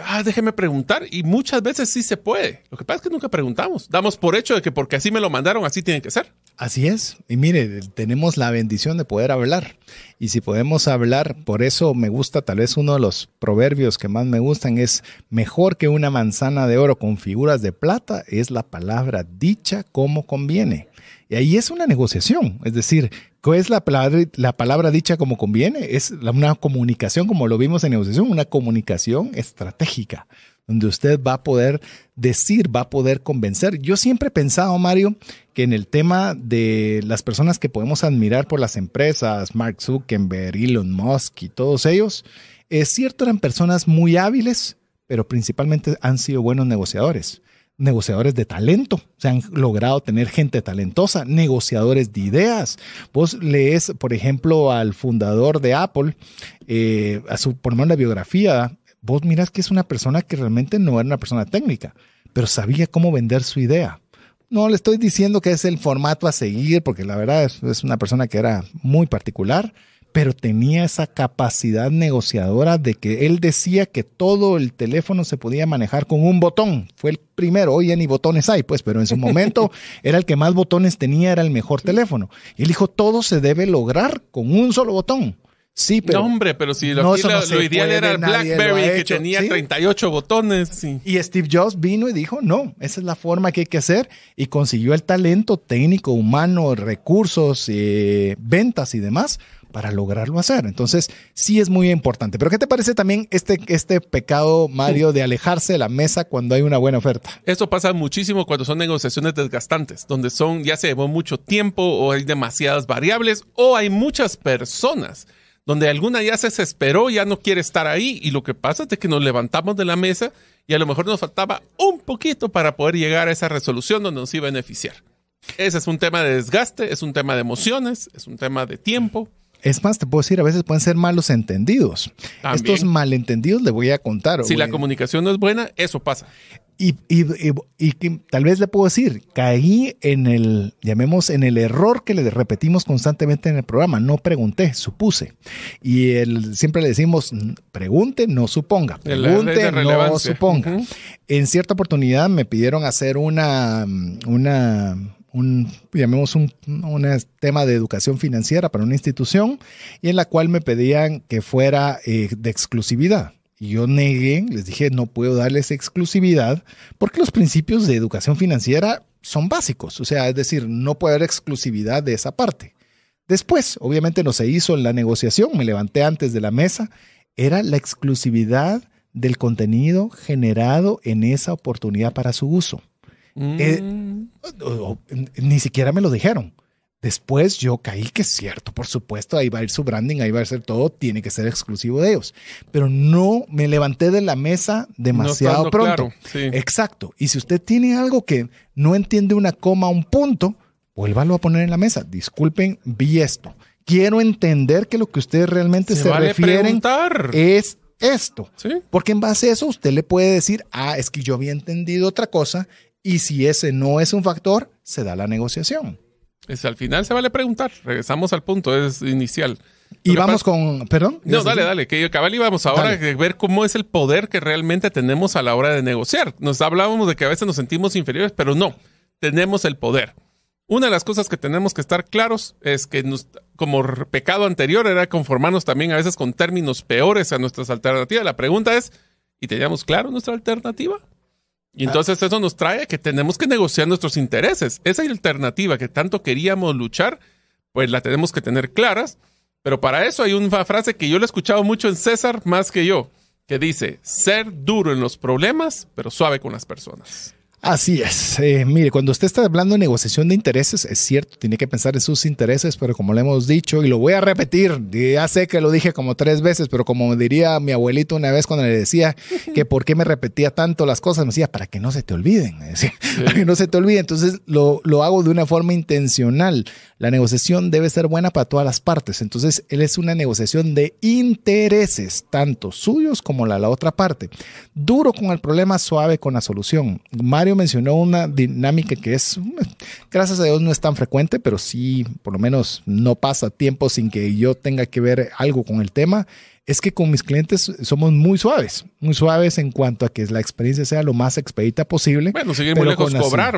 ah, déjeme preguntar. Y muchas veces sí se puede. Lo que pasa es que nunca preguntamos. Damos por hecho de que porque así me lo mandaron, así tiene que ser. Así es. Y mire, tenemos la bendición de poder hablar. Y si podemos hablar, por eso me gusta, tal vez uno de los proverbios que más me gustan es, mejor que una manzana de oro con figuras de plata es la palabra dicha como conviene. Y ahí es una negociación, es decir, es la palabra, la palabra dicha como conviene, es una comunicación, como lo vimos en negociación, una comunicación estratégica, donde usted va a poder decir, va a poder convencer. Yo siempre he pensado, Mario, que en el tema de las personas que podemos admirar por las empresas, Mark Zuckerberg, Elon Musk y todos ellos, es cierto, eran personas muy hábiles, pero principalmente han sido buenos negociadores negociadores de talento, se han logrado tener gente talentosa, negociadores de ideas. Vos lees, por ejemplo, al fundador de Apple, eh, a su, por lo la biografía, vos miras que es una persona que realmente no era una persona técnica, pero sabía cómo vender su idea. No le estoy diciendo que es el formato a seguir, porque la verdad es, es una persona que era muy particular, pero tenía esa capacidad negociadora de que él decía que todo el teléfono se podía manejar con un botón. Fue el primero, hoy en ni botones hay, pues, pero en su momento era el que más botones tenía, era el mejor teléfono. Y él dijo, todo se debe lograr con un solo botón. Sí, pero. No, hombre, pero si lo, ideal era el Blackberry que tenía 38 botones. Y Steve Jobs vino y dijo: No, esa es la forma que hay que hacer. Y consiguió el talento técnico, humano, recursos, eh, ventas y demás para lograrlo hacer. Entonces, sí es muy importante. Pero ¿qué te parece también este, este pecado, Mario, de alejarse de la mesa cuando hay una buena oferta? Esto pasa muchísimo cuando son negociaciones desgastantes, donde son, ya se llevó mucho tiempo o hay demasiadas variables o hay muchas personas donde alguna ya se desesperó, ya no quiere estar ahí y lo que pasa es que nos levantamos de la mesa y a lo mejor nos faltaba un poquito para poder llegar a esa resolución donde nos iba a beneficiar. Ese es un tema de desgaste, es un tema de emociones, es un tema de tiempo. Es más, te puedo decir, a veces pueden ser malos entendidos. Estos malentendidos le voy a contar. Si la comunicación no es buena, eso pasa. Y, tal vez le puedo decir, caí en el, llamemos, en el error que le repetimos constantemente en el programa. No pregunté, supuse. Y el, siempre le decimos, pregunte, no suponga. Pregunte, no suponga. En cierta oportunidad me pidieron hacer una, una un, llamemos un, eh, tema de educación financiera para una institución y en la cual me pedían que fuera eh, de exclusividad. Y yo negué, les dije, no puedo darles exclusividad porque los principios de educación financiera son básicos, o sea, es decir, no puede haber exclusividad de esa parte. Después, obviamente no se hizo en la negociación, me levanté antes de la mesa, era la exclusividad del contenido generado en esa oportunidad para su uso. Eh, mm. ni siquiera me lo dijeron. Después yo caí que es cierto, por supuesto, ahí va a ir su branding, ahí va a ser todo, tiene que ser exclusivo de ellos. Pero no me levanté de la mesa demasiado pronto. Exacto. Y si usted tiene algo que no entiende una coma, un punto, vuélvalo a poner en la mesa. Disculpen, vi esto. Quiero entender que lo que ustedes realmente se, refieren es esto. Porque en base a eso usted le puede decir, ah, es que yo había entendido otra cosa y si ese no es un factor, se da la negociación. Es, al final se vale preguntar. Regresamos al punto es inicial. Y vamos con. Perdón. No, dale, dale. Que cabal vamos ahora a ver cómo es el poder que realmente tenemos a la hora de negociar. Nos hablábamos de que a veces nos sentimos inferiores, pero no. Tenemos el poder. Una de las cosas que tenemos que estar claros es que, como pecado anterior, era conformarnos también a veces con términos peores a nuestras alternativas. La pregunta es: ¿y teníamos claro nuestra alternativa? Y entonces eso nos trae que tenemos que negociar nuestros intereses. Esa alternativa que tanto queríamos luchar, pues la tenemos que tener claras. Pero para eso hay una frase que yo la he escuchado mucho en César más que yo, que dice, ser duro en los problemas, pero suave con las personas. Así es. Eh, mire, cuando usted está hablando de negociación de intereses, es cierto, tiene que pensar en sus intereses, pero como le hemos dicho, y lo voy a repetir, ya sé que lo dije como tres veces, pero como diría mi abuelito una vez cuando le decía que por qué me repetía tanto las cosas, me decía, para que no se te olviden, para que no se te olvide. Entonces lo, hago de una forma intencional. La negociación debe ser buena para todas las partes. Entonces, él es una negociación de intereses, tanto suyos como la, la otra parte. Duro con el problema, suave con la solución. Mario mencionó una dinámica que es, gracias a Dios, no es tan frecuente, pero sí, por lo menos no pasa tiempo sin que yo tenga que ver algo con el tema. Es que con mis clientes somos muy suaves, muy suaves en cuanto a que la experiencia sea lo más expedita posible. Bueno, seguir muy lejos cobrar,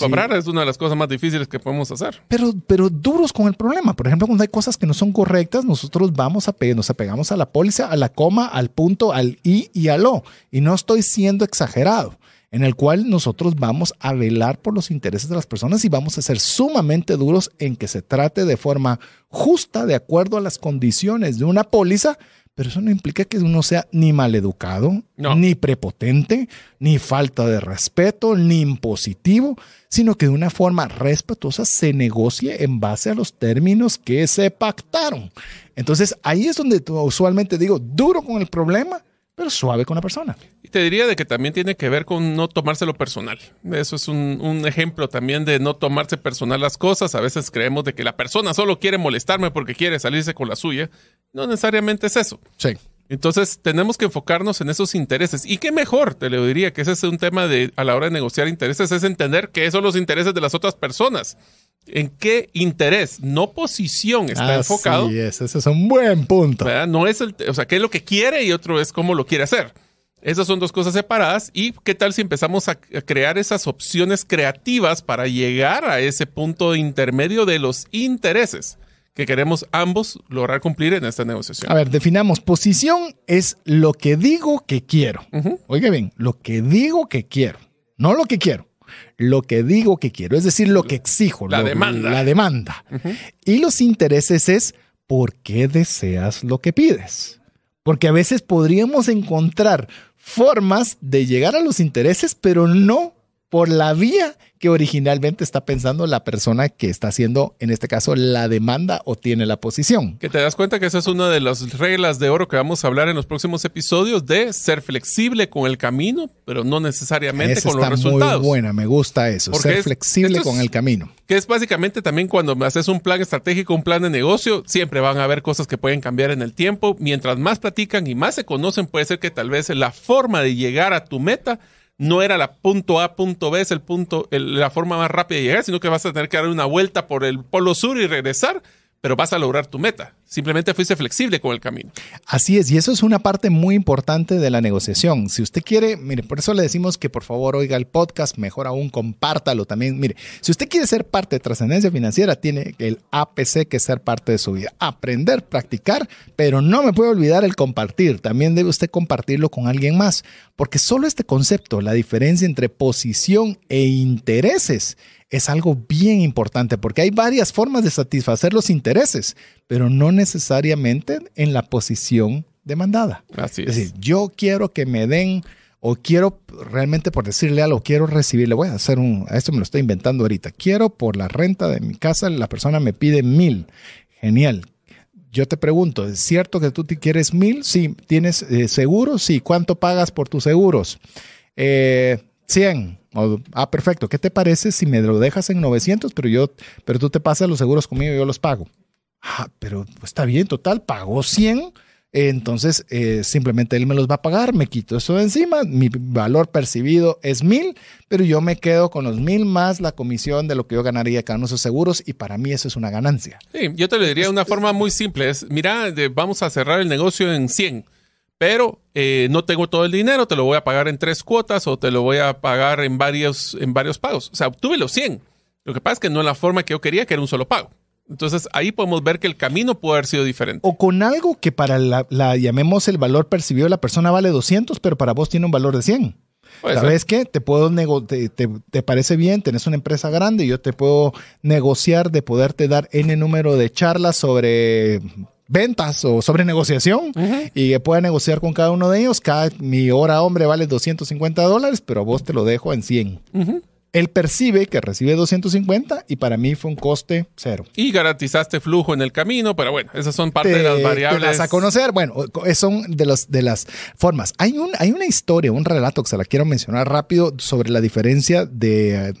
Cobrar es una de las cosas más difíciles que podemos hacer. Pero, pero duros con el problema. Por ejemplo, cuando hay cosas que no son correctas, nosotros vamos a nos apegamos a la póliza, a la coma, al punto, al i y al o. Y no estoy siendo exagerado en el cual nosotros vamos a velar por los intereses de las personas y vamos a ser sumamente duros en que se trate de forma justa, de acuerdo a las condiciones de una póliza, pero eso no implica que uno sea ni maleducado, ni prepotente, ni falta de respeto, ni impositivo, sino que de una forma respetuosa se negocie en base a los términos que se pactaron. Entonces ahí es donde usualmente digo duro con el problema, pero suave con la persona. Y te diría de que también tiene que ver con no tomárselo personal. Eso es un, ejemplo también de no tomarse personal las cosas. A veces creemos de que la persona solo quiere molestarme porque quiere salirse con la suya. No necesariamente es eso. Sí. Entonces tenemos que enfocarnos en esos intereses. Y qué mejor, te lo diría, que ese es un tema de a la hora de negociar intereses, es entender que esos son los intereses de las otras personas en qué interés, no posición está Así enfocado. es, ese es un buen punto. ¿verdad? No es el, o sea, qué es lo que quiere y otro es cómo lo quiere hacer. Esas son dos cosas separadas. ¿Y qué tal si empezamos a crear esas opciones creativas para llegar a ese punto intermedio de los intereses que queremos ambos lograr cumplir en esta negociación? A ver, definamos. Posición es lo que digo que quiero. Oigan bien, lo que digo que quiero, no lo que quiero. Lo que digo que quiero, es decir, lo que exijo. La demanda. La demanda. Y los intereses es por qué deseas lo que pides. Porque a veces podríamos encontrar formas de llegar a los intereses, pero no por la vía que originalmente está pensando la persona que está haciendo, en este caso, la demanda o tiene la posición. Que te das cuenta que esa es una de las reglas de oro que vamos a hablar en los próximos episodios de ser flexible con el camino, pero no necesariamente con los resultados. Muy buena, me gusta eso, ser flexible con el camino. Que es básicamente también cuando haces un plan estratégico, un plan de negocio, siempre van a haber cosas que pueden cambiar en el tiempo. Mientras más platican y más se conocen, puede ser que tal vez la forma de llegar a tu meta no era la punto A, punto B, es el punto, la forma más rápida de llegar, sino que vas a tener que dar una vuelta por el polo sur y regresar pero vas a lograr tu meta. Simplemente fuiste flexible con el camino. Así es, y eso es una parte muy importante de la negociación. Si usted quiere, mire, por eso le decimos que por favor oiga el podcast, mejor aún compártalo también. Mire, si usted quiere ser parte de trascendencia financiera, tiene el APC que ser parte de su vida. Aprender, practicar, pero no me puede olvidar el compartir. También debe usted compartirlo con alguien más, porque solo este concepto, la diferencia entre posición e intereses, es algo bien importante porque hay varias formas de satisfacer los intereses, pero no necesariamente en la posición demandada. Así es. es decir, yo quiero que me den o quiero realmente por decirle algo, quiero recibirle, voy a hacer un, a esto me lo estoy inventando ahorita, quiero por la renta de mi casa, la persona me pide mil, genial. Yo te pregunto, ¿es cierto que tú te quieres mil? Sí, ¿tienes eh, seguro, seguros? Sí, ¿cuánto pagas por tus seguros? Eh, 100. ah, perfecto. ¿Qué te parece si me lo dejas en 900, pero, yo, pero tú te pasas los seguros conmigo y yo los pago? Ah, pero está bien, total, pagó 100. entonces, eh, simplemente él me los va a pagar, me quito eso de encima, mi valor percibido es mil, pero yo me quedo con los mil más la comisión de lo que yo ganaría cada uno esos seguros y para mí eso es una ganancia. Sí, yo te lo diría de una forma muy simple, es, mira, vamos a cerrar el negocio en 100 pero eh, no tengo todo el dinero, te lo voy a pagar en tres cuotas o te lo voy a pagar en varios, en varios pagos. O sea, obtuve los 100. Lo que pasa es que no en la forma que yo quería, que era un solo pago. Entonces ahí podemos ver que el camino puede haber sido diferente. O con algo que para la, llamemos el valor percibido la persona vale 200, pero para vos tiene un valor de 100. ¿Sabes qué? Te puedo te, parece bien, tenés una empresa grande, y yo te puedo negociar de poderte dar N número de charlas sobre ventas o sobre negociación y que pueda negociar con cada uno de ellos. Cada, mi hora hombre vale 250 dólares, pero a vos te lo dejo en 100. Él percibe que recibe 250 y para mí fue un coste cero. Y garantizaste flujo en el camino, pero bueno, esas son parte de las variables. las a conocer, bueno, son de las, de las formas. Hay, hay una historia, un relato que se la quiero mencionar rápido sobre la diferencia de,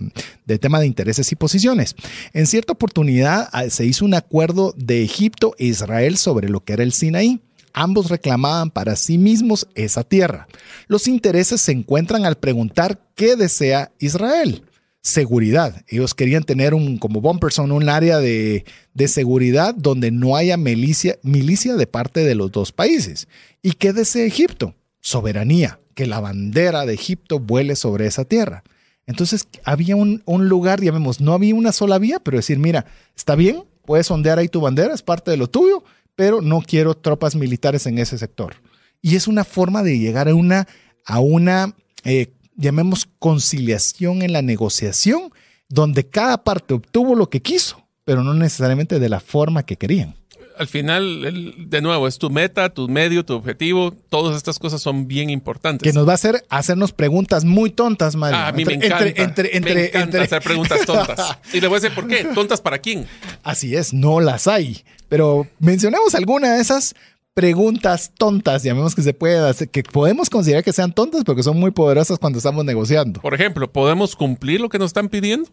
de tema de intereses y posiciones. En cierta oportunidad ah, se hizo un acuerdo de Egipto e Israel sobre lo que era el Sinaí. Ambos reclamaban para sí mismos esa tierra. Los intereses se encuentran al preguntar qué desea Israel. Seguridad. Ellos querían tener un, como en un área de, seguridad donde no haya milicia, milicia de parte de los dos países. ¿Y qué desea Egipto? Soberanía. Que la bandera de Egipto vuele sobre esa tierra. Entonces había un, un, lugar, llamemos, no había una sola vía, pero decir, mira, está bien, puedes ondear ahí tu bandera, es parte de lo tuyo, pero no quiero tropas militares en ese sector. Y es una forma de llegar a una, a una eh, llamemos, conciliación en la negociación, donde cada parte obtuvo lo que quiso, pero no necesariamente de la forma que querían al final, de nuevo, es tu meta, tu medio, tu objetivo. Todas estas cosas son bien importantes. Que nos va a hacer hacernos preguntas muy tontas, madre Ah, a mí me encanta. Entre, hacer preguntas tontas. y le voy a decir, ¿por qué? ¿Tontas para quién? Así es, no las hay. Pero mencionemos alguna de esas preguntas tontas, llamemos que se pueda, que podemos considerar que sean tontas porque son muy poderosas cuando estamos negociando. Por ejemplo, ¿podemos cumplir lo que nos están pidiendo?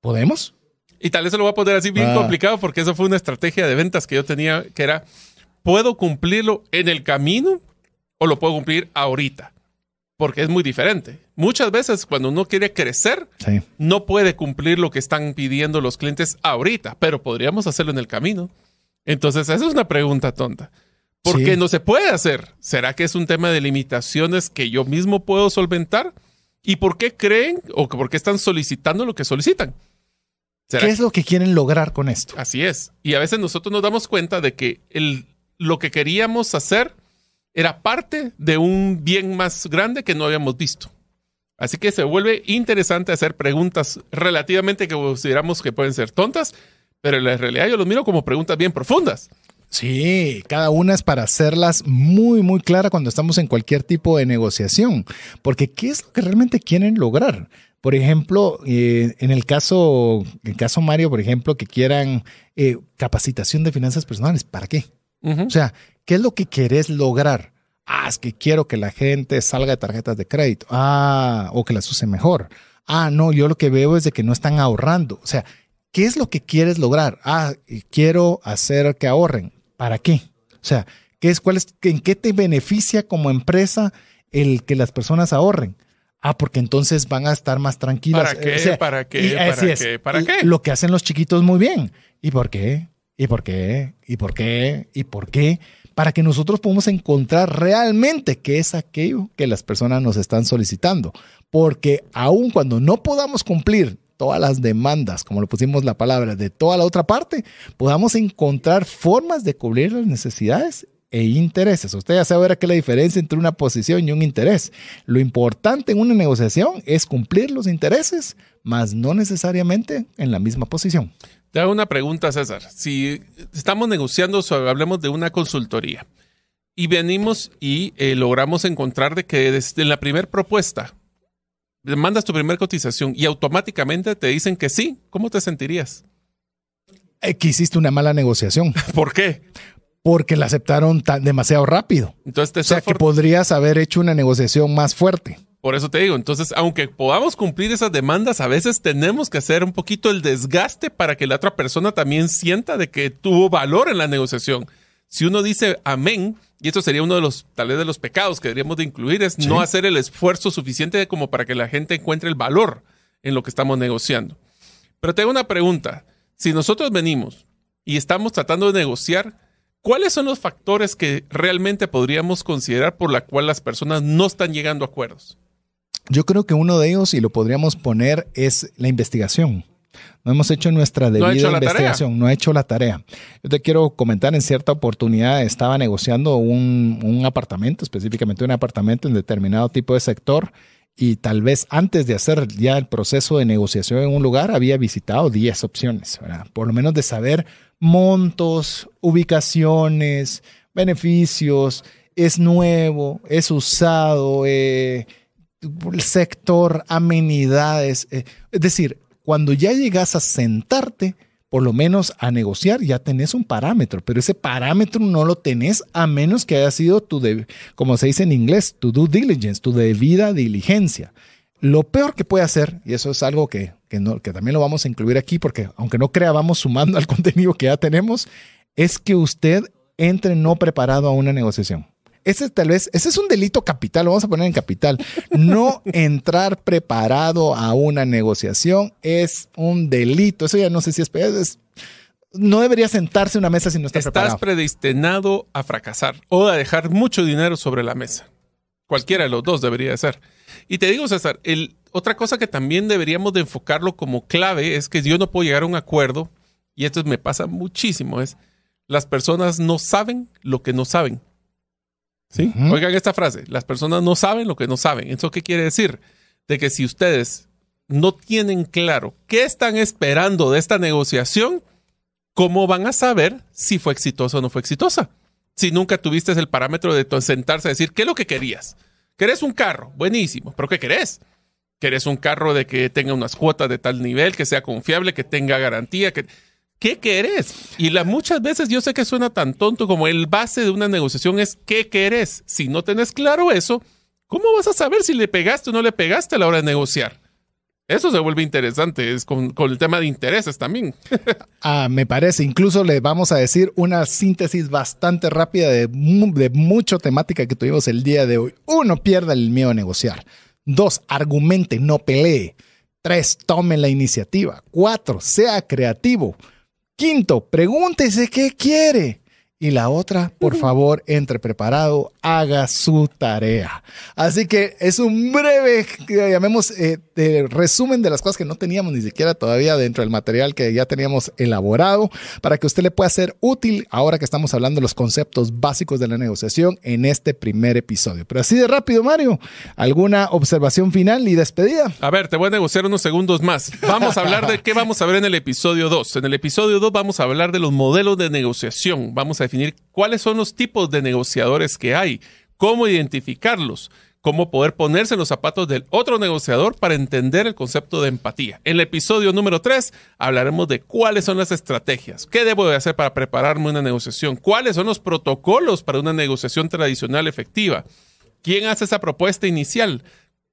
¿Podemos? Y tal vez se lo voy a poner así bien ah. complicado porque eso fue una estrategia de ventas que yo tenía, que era, ¿puedo cumplirlo en el camino o lo puedo cumplir ahorita? Porque es muy diferente. Muchas veces cuando uno quiere crecer, no puede cumplir lo que están pidiendo los clientes ahorita, pero podríamos hacerlo en el camino. Entonces, esa es una pregunta tonta. ¿Por qué no se puede hacer. ¿Será que es un tema de limitaciones que yo mismo puedo solventar? ¿Y por qué creen o por qué están solicitando lo que solicitan? ¿Qué es lo que quieren lograr con esto? Así es. Y a veces nosotros nos damos cuenta de que el, lo que queríamos hacer era parte de un bien más grande que no habíamos visto. Así que se vuelve interesante hacer preguntas relativamente que consideramos que pueden ser tontas, pero en realidad yo los miro como preguntas bien profundas. Sí, cada una es para hacerlas muy, muy clara cuando estamos en cualquier tipo de negociación, porque ¿qué es lo que realmente quieren lograr? Por ejemplo, eh, en el caso, el caso Mario, por ejemplo, que quieran eh, capacitación de finanzas personales, ¿para qué? O sea, ¿qué es lo que querés lograr? Ah, es que quiero que la gente salga de tarjetas de crédito. Ah, o que las use mejor. Ah, no, yo lo que veo es de que no están ahorrando. O sea, ¿qué es lo que quieres lograr? Ah, quiero hacer que ahorren. ¿Para qué? O sea, ¿qué es, cuál es, ¿en qué te beneficia como empresa el que las personas ahorren? Ah, porque entonces van a estar más tranquilos. ¿Para qué? ¿Para qué? ¿Para qué? lo que hacen los chiquitos muy bien. ¿Y por qué? ¿Y por qué? ¿Y por qué? ¿Y por qué? Para que nosotros podamos encontrar realmente qué es aquello que las personas nos están solicitando. Porque aun cuando no podamos cumplir todas las demandas, como lo pusimos la palabra, de toda la otra parte, podamos encontrar formas de cubrir las necesidades e intereses. Usted ya sabe que la diferencia entre una posición y un interés. Lo importante en una negociación es cumplir los intereses, mas no necesariamente en la misma posición. Te hago una pregunta, César. Si estamos negociando, o hablemos de una consultoría y venimos y eh, logramos encontrar de que desde la primera propuesta mandas tu primera cotización y automáticamente te dicen que sí, ¿cómo te sentirías? Eh, que hiciste una mala negociación. ¿Por qué? porque la aceptaron demasiado rápido. Entonces o sea, que podrías haber hecho una negociación más fuerte. Por eso te digo, entonces, aunque podamos cumplir esas demandas, a veces tenemos que hacer un poquito el desgaste para que la otra persona también sienta de que tuvo valor en la negociación. Si uno dice amén, y esto sería uno de los, tal vez de los pecados que deberíamos de incluir, es no hacer el esfuerzo suficiente como para que la gente encuentre el valor en lo que estamos negociando. Pero tengo una pregunta. Si nosotros venimos y estamos tratando de negociar, ¿Cuáles son los factores que realmente podríamos considerar por la cual las personas no están llegando a acuerdos? Yo creo que uno de ellos, y lo podríamos poner, es la investigación. No hemos hecho nuestra debida investigación, no ha hecho la tarea. Yo te quiero comentar, en cierta oportunidad estaba negociando un, apartamento, específicamente un apartamento en determinado tipo de sector, y tal vez antes de hacer ya el proceso de negociación en un lugar había visitado 10 opciones, por lo menos de saber montos, ubicaciones, beneficios, es nuevo, es usado, eh, el sector, amenidades. Eh, es decir, cuando ya llegas a sentarte, por lo menos a negociar, ya tenés un parámetro, pero ese parámetro no lo tenés a menos que haya sido tu, como se dice en inglés, tu due diligence, tu debida diligencia. Lo peor que puede hacer, y eso es algo que, que, también lo vamos a incluir aquí, porque aunque no crea, vamos sumando al contenido que ya tenemos, es que usted entre no preparado a una negociación. Ese tal vez, ese es un delito capital, lo vamos a poner en capital. No entrar preparado a una negociación es un delito. Eso ya no sé si es, no debería sentarse a una mesa si no estás preparado. Estás predestinado a fracasar o a dejar mucho dinero sobre la mesa. Cualquiera de los dos debería ser. Y te digo, César, otra cosa que también deberíamos de enfocarlo como clave es que yo no puedo llegar a un acuerdo, y esto me pasa muchísimo, es las personas no saben lo que no saben. Oigan esta frase, las personas no saben lo que no saben. ¿Eso qué quiere decir? De que si ustedes no tienen claro qué están esperando de esta negociación, ¿cómo van a saber si fue exitosa o no fue exitosa? Si nunca tuviste el parámetro de sentarse a decir qué es lo que querías. ¿Querés un carro? Buenísimo. ¿Pero qué querés? ¿Querés un carro de que tenga unas cuotas de tal nivel, que sea confiable, que tenga garantía? ¿Qué querés? Y la, muchas veces yo sé que suena tan tonto como el base de una negociación es ¿qué querés? Si no tenés claro eso, ¿cómo vas a saber si le pegaste o no le pegaste a la hora de negociar? Eso se vuelve interesante, es con, el tema de intereses también. ah, me parece, incluso le vamos a decir una síntesis bastante rápida de, mucha temática que tuvimos el día de hoy. Uno, pierda el miedo a negociar. Dos, argumente, no pelee. Tres, tome la iniciativa. Cuatro, sea creativo. Quinto, pregúntese qué quiere. Y la otra, por favor, entre preparado, haga su tarea. Así que es un breve, llamemos, eh, resumen de las cosas que no teníamos ni siquiera todavía dentro del material que ya teníamos elaborado para que usted le pueda ser útil ahora que estamos hablando de los conceptos básicos de la negociación en este primer episodio. Pero así de rápido, Mario, ¿alguna observación final y despedida? A ver, te voy a negociar unos segundos más. Vamos a hablar de qué vamos a ver en el episodio 2. En el episodio 2 vamos a hablar de los modelos de negociación. Vamos a definir cuáles son los tipos de negociadores que hay, cómo identificarlos cómo poder ponerse en los zapatos del otro negociador para entender el concepto de empatía. En el episodio número 3 hablaremos de cuáles son las estrategias, qué debo de hacer para prepararme una negociación, cuáles son los protocolos para una negociación tradicional efectiva, quién hace esa propuesta inicial,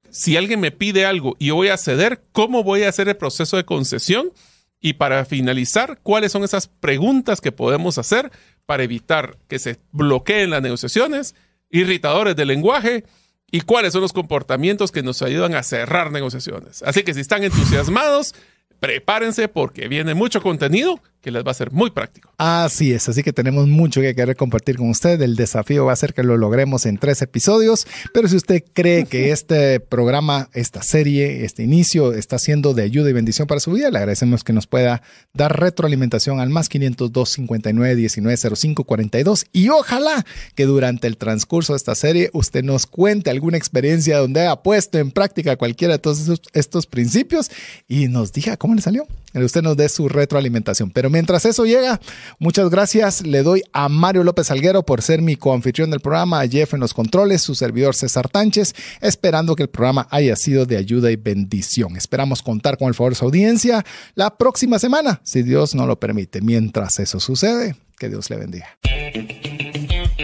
si alguien me pide algo y yo voy a ceder, cómo voy a hacer el proceso de concesión y para finalizar, cuáles son esas preguntas que podemos hacer para evitar que se bloqueen las negociaciones, irritadores del lenguaje, y cuáles son los comportamientos que nos ayudan a cerrar negociaciones. Así que si están entusiasmados, prepárense porque viene mucho contenido que les va a ser muy práctico. Así es, así que tenemos mucho que querer compartir con usted El desafío va a ser que lo logremos en tres episodios, pero si usted cree que este programa, esta serie, este inicio está siendo de ayuda y bendición para su vida, le agradecemos que nos pueda dar retroalimentación al más 502 59 19 05 42 y ojalá que durante el transcurso de esta serie usted nos cuente alguna experiencia donde haya puesto en práctica cualquiera de todos estos, principios y nos diga cómo le salió. Usted nos dé su retroalimentación, pero mientras eso llega, muchas gracias. Le doy a Mario López Alguero por ser mi coanfitrión del programa, a Jeff en los controles, su servidor César Tánchez, esperando que el programa haya sido de ayuda y bendición. Esperamos contar con el favor de su audiencia la próxima semana, si Dios no lo permite. Mientras eso sucede, que Dios le bendiga.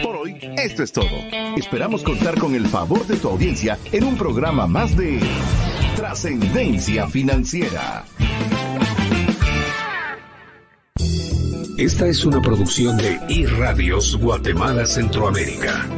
Por hoy, esto es todo. Esperamos contar con el favor de tu audiencia en un programa más de Trascendencia Financiera. Esta es una producción de iRadios Guatemala Centroamérica.